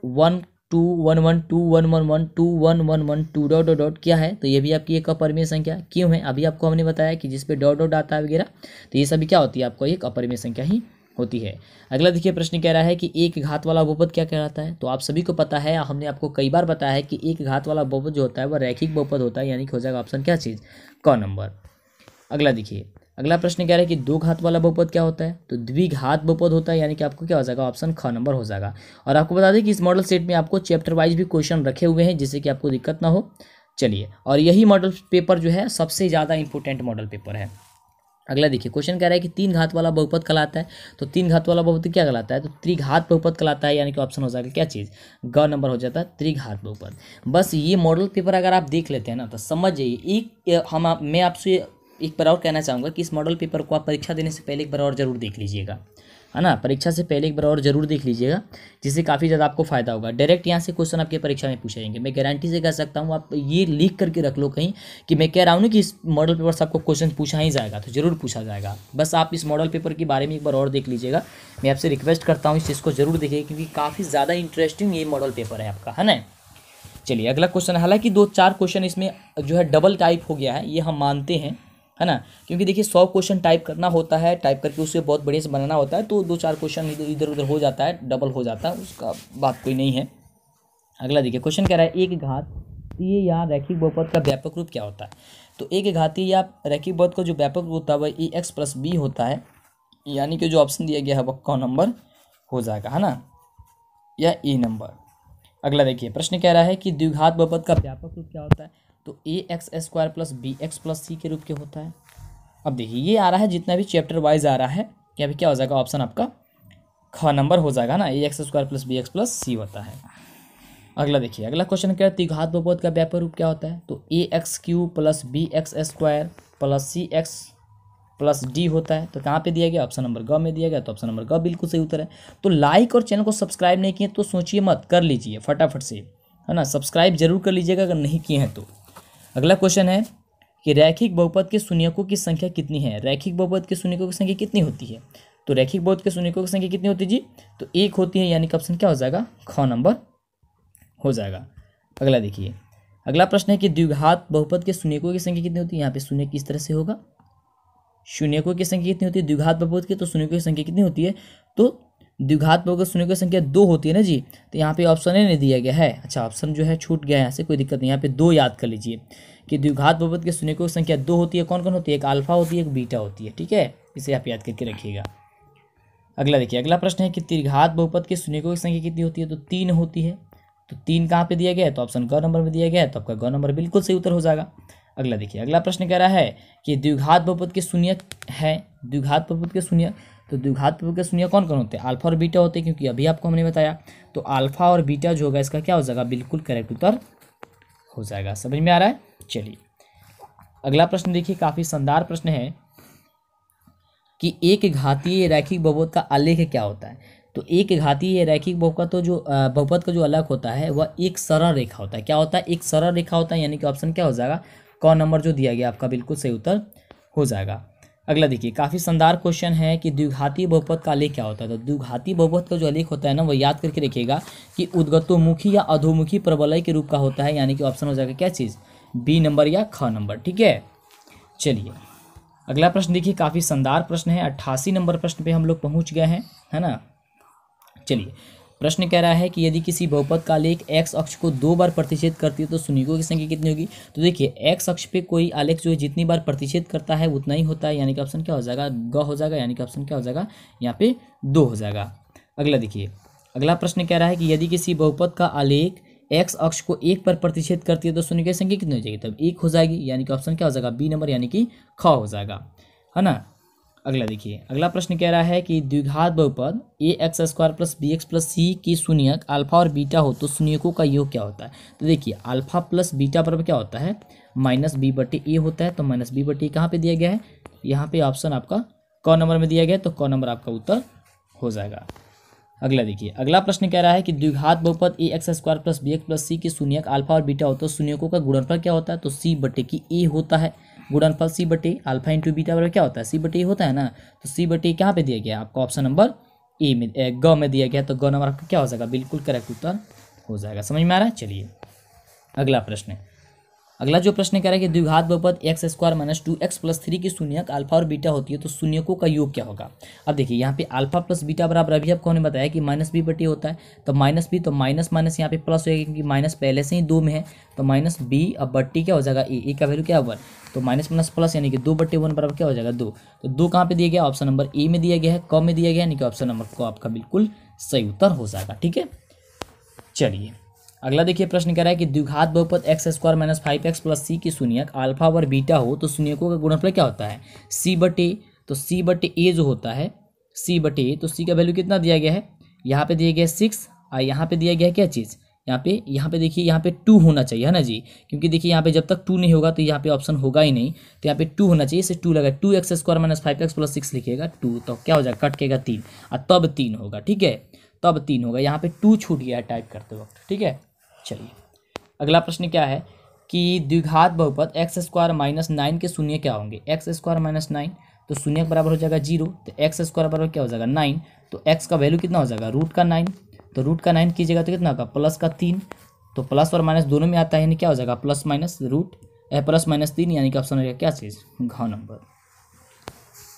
one two one one two one one one two one one one two dot dot dot क्या है तो ये भी आपकी एक अपरमेय संख्या क्यों है अभी आपको हमने बताया कि जिसपे डॉट डॉट आता है वगैरह तो ये सभी क्या होती है आपको एक अपरिमेय संख्या ही होती है अगला देखिए प्रश्न कह रहा है कि एक घात वाला बहुपद क्या कहलाता है तो आप सभी को पता है हमने आपको कई बार बताया है कि एक घात वाला बहुपद जो होता है वह रैखिक बहुपद होता है यानी कि हो जाएगा ऑप्शन क्या चीज़ क नंबर अगला देखिए अगला प्रश्न कह रहा है कि दो घात वाला बहुपद क्या होता है तो द्विघात बहुपद होता है यानी कि आपको क्या हो जाएगा ऑप्शन ख नंबर हो जाएगा और आपको बता दें कि इस मॉडल सेट में आपको चैप्टर वाइज भी क्वेश्चन रखे हुए हैं जिससे कि आपको दिक्कत ना हो चलिए और यही मॉडल पेपर जो है सबसे ज़्यादा इंपॉर्टेंट मॉडल पेपर है अगला देखिए क्वेश्चन कह रहा है कि तीन घात वाला बहुपद कहलाता है तो तीन घात वाला बहुपद क्या कहलाता है तो त्रिघात बहुपद कहलाता है यानी कि ऑप्शन हो जाएगा क्या चीज़ ग नंबर हो जाता है त्रिघात बहुपद बस ये मॉडल पेपर अगर आप देख लेते हैं ना तो समझ जाइए एक हम आप मैं आपसे एक बार और कहना चाहूँगा कि इस मॉडल पेपर को आप परीक्षा देने से पहले एक बार और ज़रूर देख लीजिएगा है ना परीक्षा से पहले एक बार और ज़रूर देख लीजिएगा जिससे काफ़ी ज़्यादा आपको फायदा होगा डायरेक्ट यहाँ से क्वेश्चन आपके परीक्षा में पूछे जाएंगे मैं गारंटी से कह सकता हूँ आप ये लिख करके रख लो कहीं कि मैं कह रहा हूँ ना कि इस मॉडल पेपर से आपको क्वेश्चन पूछा ही जाएगा तो ज़रूर पूछा जाएगा बस आप इस मॉडल पेपर के बारे में एक बार और देख लीजिएगा मैं आपसे रिक्वेस्ट करता हूँ इस चीज़ को ज़रूर देखिएगा क्योंकि काफ़ी ज़्यादा इंटरेस्टिंग ये मॉडल पेपर है आपका है ना चलिए अगला क्वेश्चन हालांकि दो चार क्वेश्चन इसमें जो है डबल टाइप हो गया है ये हम मानते हैं है ना क्योंकि देखिए सौ क्वेश्चन टाइप करना होता है टाइप करके उसे बहुत बढ़िया से बनाना होता है तो दो चार क्वेश्चन इधर उधर हो जाता है डबल हो जाता है उसका बात कोई नहीं है अगला देखिए क्वेश्चन कह रहा है एक घात ये या रैखिक बहुपद का व्यापक रूप क्या होता है तो एक घाती या रैखिक बहुपद का जो व्यापक रूप होता है वह ए एक्स प्लस बी होता है यानी कि जो ऑप्शन दिया गया है वह कौन नंबर हो जाएगा है ना या ए e नंबर अगला देखिए प्रश्न कह रहा है कि द्विघात बहुपद का व्यापक रूप क्या होता है तो A x square plus B x plus C के रूप के होता है अब देखिए ये आ रहा है जितना भी चैप्टर वाइज आ रहा है या भी क्या हो जाएगा ऑप्शन आपका ख नंबर हो जाएगा ना A x square plus B x plus C होता है अगला देखिए अगला क्वेश्चन क्या है तिघात बहुपद का व्यापक रूप क्या होता है तो A x cube plus B x square plus C x plus D होता है तो कहाँ पे दिया गया ऑप्शन नंबर ग में दिया गया तो ऑप्शन नंबर ग बिल्कुल सही उत्तर है तो लाइक और चैनल को सब्सक्राइब नहीं किए तो सोचिए मत कर लीजिए फटाफट से है ना सब्सक्राइब जरूर कर लीजिएगा अगर नहीं किए हैं तो अगला क्वेश्चन है कि रैखिक बहुपद के शून्यकों की संख्या कितनी है रैखिक बहुपद के शून्यकों की संख्या कितनी होती है तो रैखिक बहुपद के शून्यकों की संख्या कितनी होती है जी तो एक होती है यानी कि ऑप्शन क्या हो जाएगा ख नंबर हो जाएगा अगला देखिए अगला प्रश्न है कि द्विघात बहुपद के शून्यकों की संख्या कितनी होती है यहाँ पे शून्य किस तरह से होगा शून्यकों की संख्या कितनी होती है द्विघात बहुपद की तो शून्यकों की संख्या कितनी होती है तो द्विघात पर अगर शून्य की संख्या दो होती है ना जी तो यहाँ पे ऑप्शन ए नहीं दिया गया है अच्छा ऑप्शन जो है छूट गया है यहाँ से कोई दिक्कत नहीं यहाँ पे दो याद कर लीजिए कि द्विघात बहुपद के शून्य की संख्या दो होती है कौन कौन होती है एक अल्फा होती है एक बीटा होती है ठीक है इसे आप याद करके रखिएगा अगला देखिए अगला प्रश्न है कि त्रिघात बहुपद के शून्य की संख्या कितनी होती है तो तीन होती है तो तीन कहाँ पे दिया गया है तो ऑप्शन ग नंबर में दिया गया है तो आपका ग नंबर बिल्कुल सही उत्तर हो जाएगा अगला देखिए अगला प्रश्न कह रहा है कि द्विघात बहुपद के शून्य है द्विघात बहुपद के शून्य तो द्विघात के शून्य कौन कौन होते हैं अल्फा और बीटा होते हैं क्योंकि अभी आपको हमने बताया तो अल्फा और बीटा जो होगा इसका क्या हो जाएगा बिल्कुल करेक्ट उत्तर हो जाएगा समझ में आ रहा है चलिए अगला प्रश्न देखिए काफ़ी शानदार प्रश्न है कि एक घातीय रैखिक बहुपद का आलेख क्या होता है तो एक घातीय रैखिक बहुपद तो जो बहुपद का जो अलग होता है वह एक सरल रेखा होता है क्या होता है एक सरल रेखा होता है यानी कि ऑप्शन क्या हो जाएगा कौन नंबर जो दिया गया आपका बिल्कुल सही उत्तर हो जाएगा अगला देखिए काफ़ी शानदार क्वेश्चन है कि द्विघाती बहुपद का लेख क्या होता है तो द्विघाती बहुपद का जो लेख होता है ना वो याद करके रखिएगा कि उद्गतोमुखी या अधोमुखी प्रबलय के रूप का होता है यानी कि ऑप्शन हो जाएगा क्या चीज़ बी नंबर या ख नंबर ठीक है चलिए अगला प्रश्न देखिए काफ़ी शानदार प्रश्न है अट्ठासी नंबर प्रश्न पे हम लोग पहुंच गए हैं है ना चलिए प्रश्न कह रहा है कि यदि किसी बहुपद का आलेख एक्स अक्ष को दो बार प्रतिषेध करती है तो सुनिकों की संख्या कितनी होगी तो देखिए एक्स अक्ष पे कोई आलेख जो है जितनी बार प्रतिषेध करता है उतना ही होता है यानी कि ऑप्शन क्या हो जाएगा ग हो जाएगा यानी कि ऑप्शन क्या हो जाएगा यहाँ पे दो हो जाएगा अगला देखिए अगला प्रश्न कह रहा है कि यदि किसी बहुपद का आलेख एक्स अक्ष को एक पर प्रतिषेध करती है तो सुनिकों की संख्या कितनी हो जाएगी तब एक हो जाएगी यानी कि ऑप्शन क्या हो जाएगा बी नंबर यानी कि ख हो जाएगा है ना अगला देखिए अगला प्रश्न कह रहा है कि द्विघात बहुपद A x square plus B x plus C की शून्यक अल्फा और बीटा हो तो शून्यकों का योग क्या होता है तो देखिए अल्फा प्लस बीटा पर क्या होता है माइनस बी बटे ए होता है तो माइनस बी बटे कहाँ पर दिया गया है यहाँ पे ऑप्शन आपका कौ नंबर में दिया गया तो कौ नंबर आपका उत्तर हो जाएगा अगला देखिए अगला प्रश्न कह रहा है कि द्विघात बहुपद A x square plus B x plus C की शून्यक अल्फा और बीटा हो तो शून्यकों का गुणनफल क्या होता है तो सी बटे की ए होता है फल सी बटे अल्फा इंटू बीटा बराबर क्या होता है सी बटे होता है ना तो सी बटे कहाँ पे दिया गया आपको ऑप्शन नंबर ए में ग में दिया गया तो ग नंबर आपका क्या हो जाएगा बिल्कुल करेक्ट उत्तर हो जाएगा समझ में आ रहा है चलिए अगला प्रश्न है अगला जो प्रश्न कह रहा है कि द्विघात बहुपद x square minus two x plus three की शून्यक अल्फा और बीटा होती है तो शून्यकों का योग क्या होगा अब देखिए यहाँ पे अल्फा प्लस बीटा बराबर अभी आपको हमने बताया कि माइनस बी बटी होता है तो माइनस बी तो माइनस माइनस यहाँ पे प्लस होगा क्योंकि माइनस पहले से ही दो में है तो माइनस बी अब बट्टी क्या हो जाएगा ए ए का वैल्यू क्या वन तो माइनस माइनस प्लस यानी कि दो बट्टे वन बराबर क्या हो जाएगा दो तो दो कहाँ पे दिया गया ऑप्शन नंबर ए में दिया गया है क में दिया गया यानी कि ऑप्शन नंबर को आपका बिल्कुल सही उत्तर हो जाएगा ठीक है चलिए अगला देखिए प्रश्न कह रहा है कि द्विघात बहुपद x square minus five x plus C की शून्यक अल्फा और बीटा हो तो शून्यकों का गुणनफल क्या होता है सी बटे तो सी बटे ए जो होता है सी बटे तो सी का वैल्यू कितना दिया गया है यहाँ पे दिया गया है सिक्स और यहाँ पे दिया गया है क्या चीज़ यहाँ पे यहाँ पे देखिए यहाँ पे टू होना चाहिए है ना जी क्योंकि देखिए यहाँ पे जब तक टू नहीं होगा तो यहाँ पे ऑप्शन होगा ही नहीं तो यहाँ पे टू होना चाहिए इसे टू लगा two x square minus five x plus six लिखेगा टू तो क्या हो जाएगा कटकेगा तीन और तब तीन होगा ठीक है तब तीन होगा यहाँ पे टू छूट गया है टाइप करते वक्त ठीक है चलिए अगला प्रश्न क्या है कि द्विघात बहुपद एक्स स्क्वायर माइनस नाइन के शून्य क्या होंगे एक्स स्क्वायर माइनस नाइन तो शून्य के बराबर हो जाएगा जीरो तो एक्स स्क्वायर बराबर क्या हो जाएगा नाइन तो एक्स का वैल्यू कितना हो जाएगा रूट का नाइन तो रूट का नाइन कीजिएगा तो कितना होगा प्लस का तीन तो प्लस और माइनस दोनों में आता है यानी क्या हो जाएगा plus minus root plus minus तीन यानी कि ऑप्शन हो जाएगा क्या चीज़ घ नंबर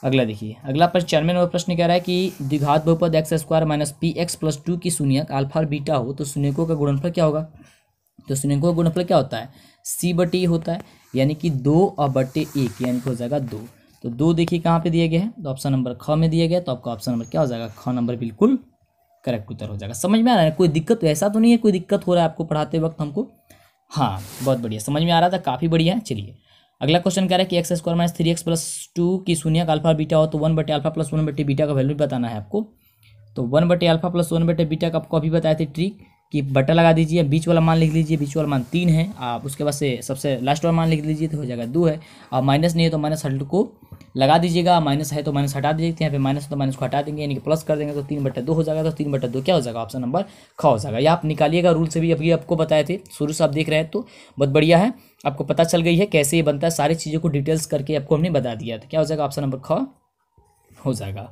अगला देखिए अगला प्रश्न चेयरमैन और प्रश्न कह रहा है कि द्विघात बहुपद x square minus P x plus two की शून्यक अल्फा और बीटा हो तो शून्यकों का गुणनफल क्या होगा तो शून्यकों का गुणनफल क्या होता है सी बटे होता है यानी कि दो और बटे एक यानी कि हो जाएगा दो तो दो देखिए कहाँ पर दिया गया है तो ऑप्शन नंबर ख में दिया गया तो आपका ऑप्शन नंबर क्या हो जाएगा ख नंबर बिल्कुल करेक्ट उत्तर हो जाएगा समझ में आ रहा है कोई दिक्कत ऐसा तो नहीं है कोई दिक्कत हो रहा है आपको पढ़ाते वक्त हमको हाँ बहुत बढ़िया समझ में आ रहा था काफ़ी बढ़िया है चलिए अगला क्वेश्चन कह रहा है कि x square minus three x plus two की शून्य का अल्फा बीटा हो तो वन बटे अल्फा प्लस वन बटे बीटा का वैल्यू बताना है आपको तो वन बटे अल्फा प्लस वन बटे बीटा का आपको अभी बताया था ट्रिक कि बटा लगा दीजिए बीच वाला मान लिख लीजिए बीच वाला मान तीन है आप उसके बाद से सबसे लास्ट वाला मान लिख लीजिए तो हो जाएगा दो है और माइनस नहीं है तो माइनस हल्ट को लगा दीजिएगा माइनस है तो माइनस हटा दीजिए यहाँ पे माइनस तो माइनस को हटा देंगे यानी कि प्लस कर देंगे तो तीन बट्टा दो हो जाएगा तो तीन बट्टा दो क्या हो जाएगा ऑप्शन नंबर ख हो जाएगा या आप निकालिएगा रूल से भी अभी आपको बताए थे शुरू से आप देख रहे हैं तो बहुत बढ़िया है आपको पता चल गई है कैसे ये बनता है सारी चीज़ों को डिटेल्स करके आपको हमने बता दिया था तो क्या हो जाएगा ऑप्शन नंबर ख हो जाएगा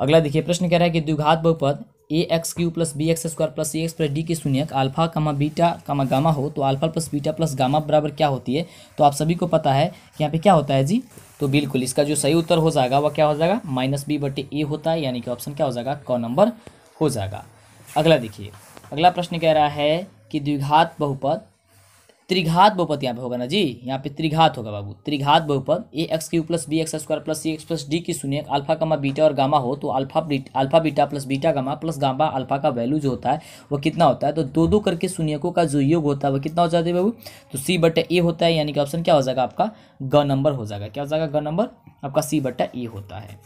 अगला देखिए प्रश्न कह रहा है कि द्विघात बहुपद A x cube plus B x square plus A x plus D के शून्यक alpha comma beta comma gamma हो तो alpha plus beta plus gamma बराबर क्या होती है तो आप सभी को पता है कि यहाँ पे क्या होता है जी तो बिल्कुल इसका जो सही उत्तर हो जाएगा वह क्या हो जाएगा माइनस बी बटे ए होता है यानी कि ऑप्शन क्या हो जाएगा क नंबर हो जाएगा अगला देखिए अगला प्रश्न कह रहा है कि द्विघात बहुपद त्रिघात बहुपद यहाँ पे होगा ना जी यहाँ पे त्रिघात होगा बाबू त्रिघात बहुपद A x cube plus B x square plus C x plus D की सुनिए अल्फा कमा बीटा और गामा हो तो alpha beta alpha beta plus beta gamma plus gamma alpha का वैल्यू जो होता है वो कितना होता है तो दो दो करके सुनियकों का जो योग होता है वो कितना हो जाता है बाबू तो सी बट्टा ए होता है यानी कि ऑप्शन क्या हो जाएगा आपका ग नंबर हो जाएगा क्या हो जाएगा ग नंबर आपका सी बट्टा ए होता है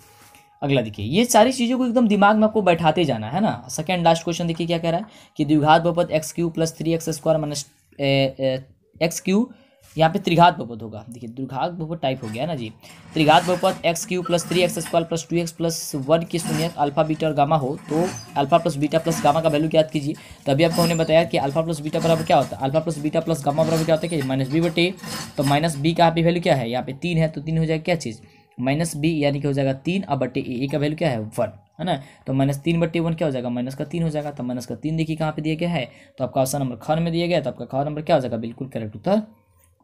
अगला देखिए ये सारी चीज़ों को एकदम दिमाग में आपको बैठाते जाना है ना सेकेंड लास्ट क्वेश्चन देखिए क्या कह रहा है कि द्विघात बहुपद x cube plus three x square minus x cube यहाँ पे त्रिघात बहुपद होगा देखिए द्विघात बहुपद टाइप हो गया ना जी त्रिघात बहुपद x cube plus three x square plus two x plus one के शून्य अल्फा बीटा और गामा हो तो alpha plus beta plus gamma का वैल्यू याद कीजिए तो अभी आपको हमने बताया कि अल्फा प्लस बीटा बराबर क्या होता है alpha plus beta plus gamma बराबर क्या होता है कि माइनस बी बटे तो माइनस बी का यहाँ पे वैल्यू क्या है यहाँ पे तीन है तो तीन हो जाएगा क्या चीज़ माइनस बी यानी कि हो जाएगा तीन और बटे ए का वैल्यू क्या है वन है ना तो माइनस तीन बट्टे वन क्या हो जाएगा माइनस का तीन हो जाएगा तो माइनस का तीन देखिए कहाँ पे दिया गया है तो आपका ऑप्शन नंबर खर में दिया गया तो आपका खर नंबर क्या हो जाएगा बिल्कुल करेक्ट उत्तर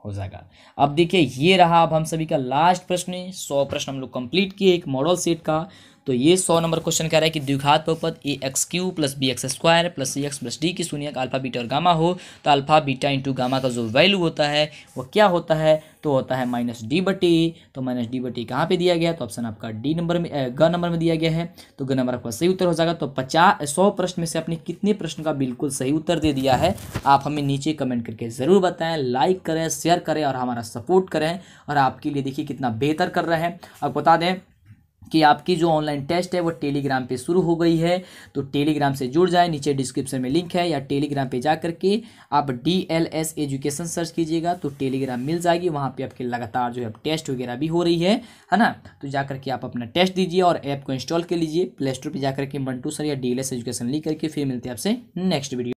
हो जाएगा अब देखिए ये रहा अब हम सभी का लास्ट प्रश्न सौ प्रश्न हम लोग कंप्लीट किए एक मॉडल सेट का तो ये सौ नंबर क्वेश्चन कह रहा है कि द्विघात बहुपद A x cube plus B x square plus C x plus D की शून्य का अल्फा बीटा और गामा हो तो अल्फा बीटा इंटू गामा का जो वैल्यू होता है वो क्या होता है तो होता है माइनस डी बटी तो माइनस डी बटी कहाँ पर दिया गया तो ऑप्शन आपका डी नंबर में ग नंबर में दिया गया है तो ग नंबर आपका सही उत्तर हो जाएगा तो पचास सौ प्रश्न में से आपने कितने प्रश्न का बिल्कुल सही उत्तर दे दिया है आप हमें नीचे कमेंट करके ज़रूर बताएं लाइक करें शेयर करें और हमारा सपोर्ट करें और आपके लिए देखिए कितना बेहतर कर रहे हैं अब बता दें कि आपकी जो ऑनलाइन टेस्ट है वो टेलीग्राम पे शुरू हो गई है तो टेलीग्राम से जुड़ जाए नीचे डिस्क्रिप्शन में लिंक है या टेलीग्राम पे जा करके आप D L S education search कीजिएगा तो टेलीग्राम मिल जाएगी वहाँ पे आपके लगातार जो है टेस्ट वगैरह भी हो रही है है ना तो जा करके आप अपना टेस्ट दीजिए और ऐप को इंस्टॉल कर लीजिए प्ले स्टोर पर जाकर के मंटू सर या डी एल एस एजुकेशन लिख करके फिर मिलते हैं आपसे नेक्स्ट वीडियो